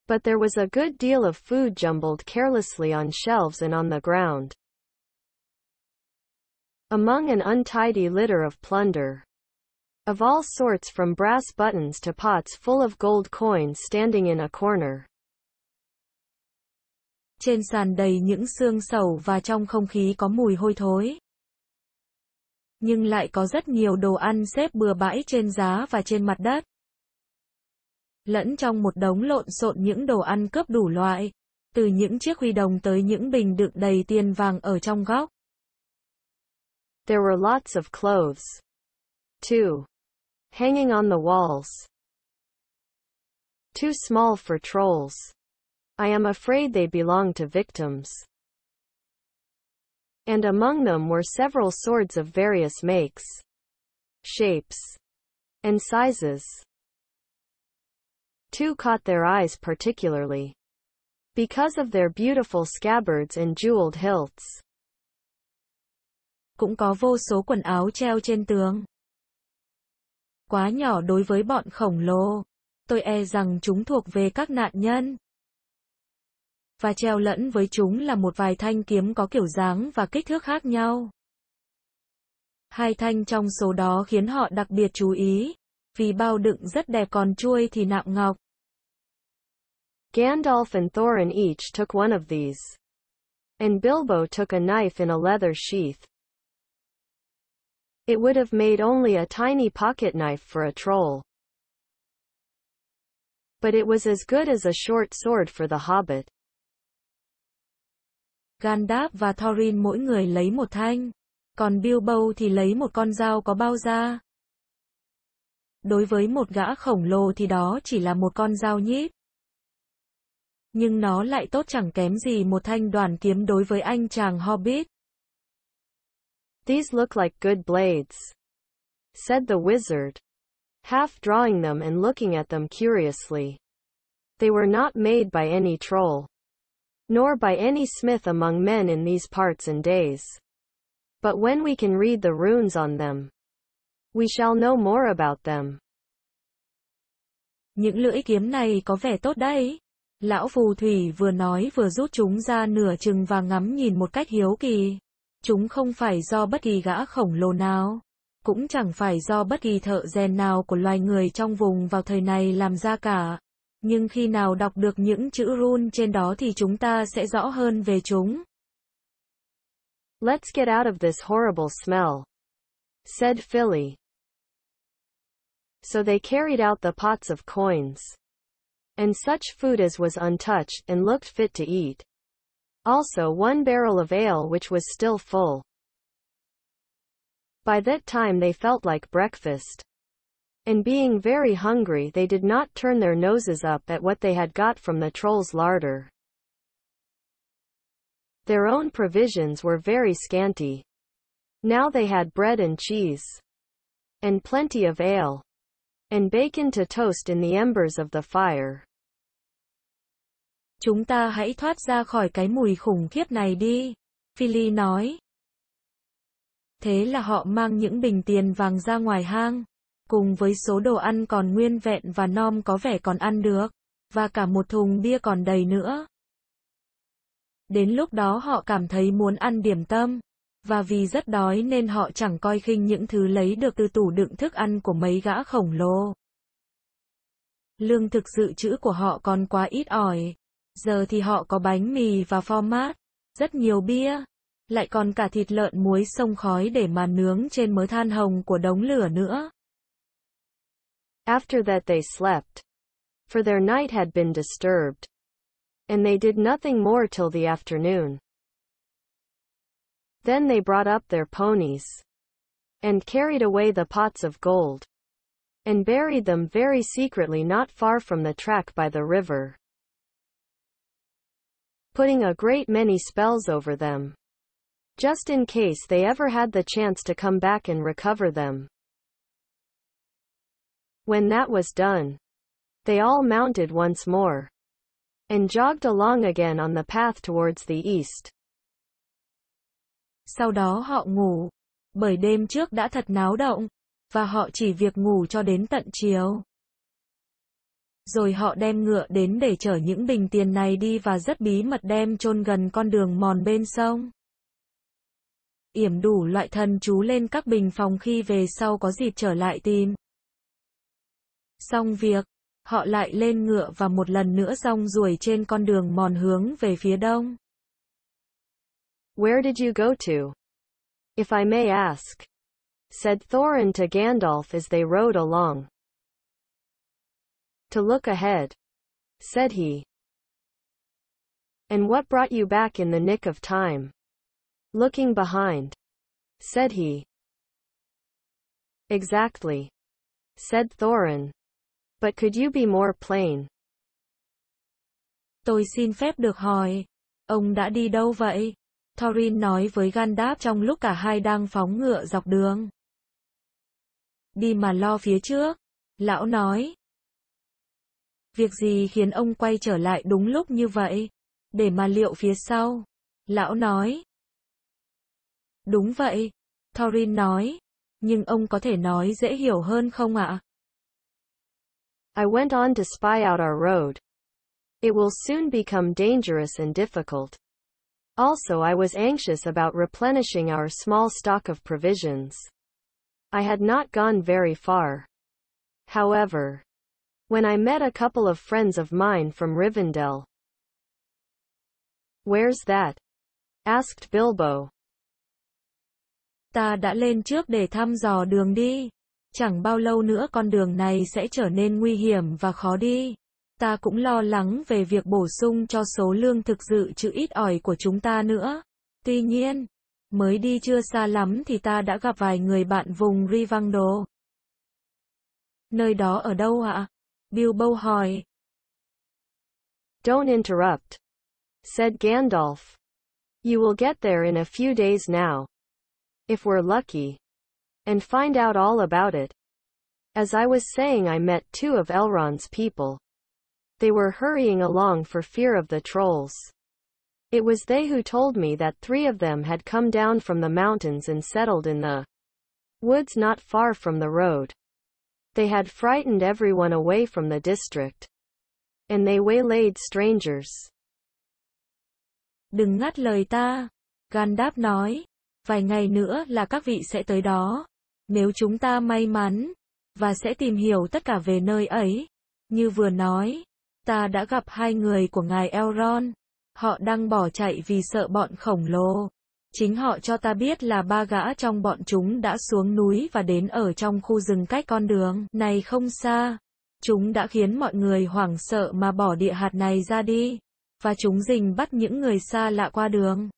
But there was a good deal of food jumbled carelessly on shelves and on the ground among an untidy litter of plunder. Of all sorts from brass buttons to pots full of gold coins standing in a corner. Trên sàn đầy những xương sầu và trong không khí có mùi hôi thối. Nhưng lại có rất nhiều đồ ăn xếp bừa bãi trên giá và trên mặt đất. Lẫn trong một đống lộn xộn những đồ ăn cướp đủ loại, từ những chiếc huy đồng tới những bình đựng đầy tiền vàng ở trong góc. There were lots of clothes, too, hanging on the walls. Too small for trolls. I am afraid they belong to victims. And among them were several swords of various makes, shapes, and sizes. Two caught their eyes particularly because of their beautiful scabbards and jeweled hilts. cũng có vô số quần áo treo trên tường. Quá nhỏ đối với bọn khổng lồ, tôi e rằng chúng thuộc về các nạn nhân. Và treo lẫn với chúng là một vài thanh kiếm có kiểu dáng và kích thước khác nhau. Hai thanh trong số đó khiến họ đặc biệt chú ý, vì bao đựng rất đẹp còn chuôi thì nạm ngọc. Gandalf and Thorin each took one of these. And Bilbo took a knife in a leather sheath. It would have made only a tiny pocket knife for a troll. But it was as good as a short sword for the hobbit. Gandalf và Thorin mỗi người lấy một thanh, còn Bilbo thì lấy một con dao có bao da. Đối với một gã khổng lồ thì đó chỉ là một con dao nhíp. Nhưng nó lại tốt chẳng kém gì một thanh đoàn kiếm đối với anh chàng Hobbit. These look like good blades, said the wizard, half drawing them and looking at them curiously. They were not made by any troll, nor by any smith among men in these parts and days. But when we can read the runes on them, we shall know more about them. Những lưỡi kiếm này có vẻ tốt đấy. Lão phù thủy vừa nói vừa rút chúng ra nửa chừng và ngắm nhìn một cách hiếu kỳ. Chúng không phải do bất kỳ gã khổng lồ nào, cũng chẳng phải do bất kỳ thợ rèn nào của loài người trong vùng vào thời này làm ra cả. Nhưng khi nào đọc được những chữ run trên đó thì chúng ta sẽ rõ hơn về chúng. Let's get out of this horrible smell, said Philly. So they carried out the pots of coins and such food as was untouched and looked fit to eat. also one barrel of ale which was still full. By that time they felt like breakfast. And being very hungry they did not turn their noses up at what they had got from the troll's larder. Their own provisions were very scanty. Now they had bread and cheese. And plenty of ale. And bacon to toast in the embers of the fire. Chúng ta hãy thoát ra khỏi cái mùi khủng khiếp này đi. Philly nói. Thế là họ mang những bình tiền vàng ra ngoài hang, cùng với số đồ ăn còn nguyên vẹn và nom có vẻ còn ăn được, và cả một thùng bia còn đầy nữa. Đến lúc đó họ cảm thấy muốn ăn điểm tâm, và vì rất đói nên họ chẳng coi khinh những thứ lấy được từ tủ đựng thức ăn của mấy gã khổng lồ. Lương thực dự trữ của họ còn quá ít ỏi, Giờ thì họ có bánh mì và pho mát, rất nhiều bia, lại còn cả thịt lợn muối sông khói để mà nướng trên mớ than hồng của đống lửa nữa. After that they slept. For their night had been disturbed. And they did nothing more till the afternoon. Then they brought up their ponies. And carried away the pots of gold. And buried them very secretly not far from the track by the river putting a great many spells over them. Just in case they ever had the chance to come back and recover them. When that was done, they all mounted once more and jogged along again on the path towards the east. Sau đó họ ngủ, bởi đêm trước đã thật náo động, và họ chỉ việc ngủ cho đến tận chiều. Rồi họ đem ngựa đến để chở những bình tiền này đi và rất bí mật đem chôn gần con đường mòn bên sông. Yểm đủ loại thần chú lên các bình phòng khi về sau có dịp trở lại tìm. Xong việc, họ lại lên ngựa và một lần nữa rong ruổi trên con đường mòn hướng về phía đông. Where did you go to? If I may ask, said Thorin to Gandalf as they rode along. To look ahead, said he. And what brought you back in the nick of time? Looking behind, said he. Exactly, said Thorin. But could you be more plain? Tôi xin phép được hỏi, ông đã đi đâu vậy? Thorin nói với Gandalf trong lúc cả hai đang phóng ngựa dọc đường. Đi mà lo phía trước, lão nói. Việc gì khiến ông quay trở lại đúng lúc như vậy? Để mà liệu phía sau. Lão nói. Đúng vậy. Thorin nói. Nhưng ông có thể nói dễ hiểu hơn không ạ? I went on to spy out our road. It will soon become dangerous and difficult. Also I was anxious about replenishing our small stock of provisions. I had not gone very far. However, When I met a couple of friends of mine from Rivendell. Where's that? asked Bilbo. Ta đã lên trước để thăm dò đường đi. Chẳng bao lâu nữa con đường này sẽ trở nên nguy hiểm và khó đi. Ta cũng lo lắng về việc bổ sung cho số lương thực dự trữ ít ỏi của chúng ta nữa. Tuy nhiên, mới đi chưa xa lắm thì ta đã gặp vài người bạn vùng Rivangdo. Nơi đó ở đâu ạ? À? Bill Bilbo hỏi. Don't interrupt, said Gandalf. You will get there in a few days now. If we're lucky. And find out all about it. As I was saying I met two of Elrond's people. They were hurrying along for fear of the trolls. It was they who told me that three of them had come down from the mountains and settled in the woods not far from the road. They had frightened everyone away from the district. And they waylaid strangers. Đừng ngắt lời ta. Gandalf nói. Vài ngày nữa là các vị sẽ tới đó. Nếu chúng ta may mắn. Và sẽ tìm hiểu tất cả về nơi ấy. Như vừa nói. Ta đã gặp hai người của ngài Elrond. Họ đang bỏ chạy vì sợ bọn khổng lồ. Chính họ cho ta biết là ba gã trong bọn chúng đã xuống núi và đến ở trong khu rừng cách con đường này không xa. Chúng đã khiến mọi người hoảng sợ mà bỏ địa hạt này ra đi. Và chúng rình bắt những người xa lạ qua đường.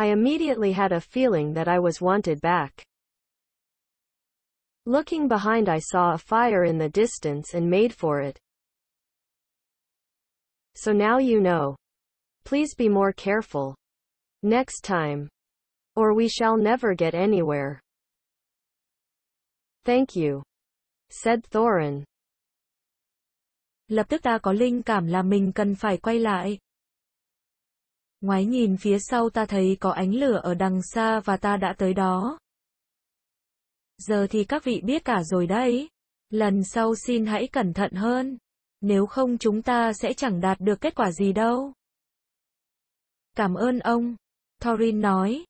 I immediately had a feeling that I was wanted back. Looking behind I saw a fire in the distance and made for it. So now you know. Please be more careful next time, or we shall never get anywhere. Thank you, said Thorin. Lập tức ta có linh cảm là mình cần phải quay lại. Ngoái nhìn phía sau ta thấy có ánh lửa ở đằng xa và ta đã tới đó. Giờ thì các vị biết cả rồi đấy. Lần sau xin hãy cẩn thận hơn. Nếu không chúng ta sẽ chẳng đạt được kết quả gì đâu. Cảm ơn ông. Thorin nói,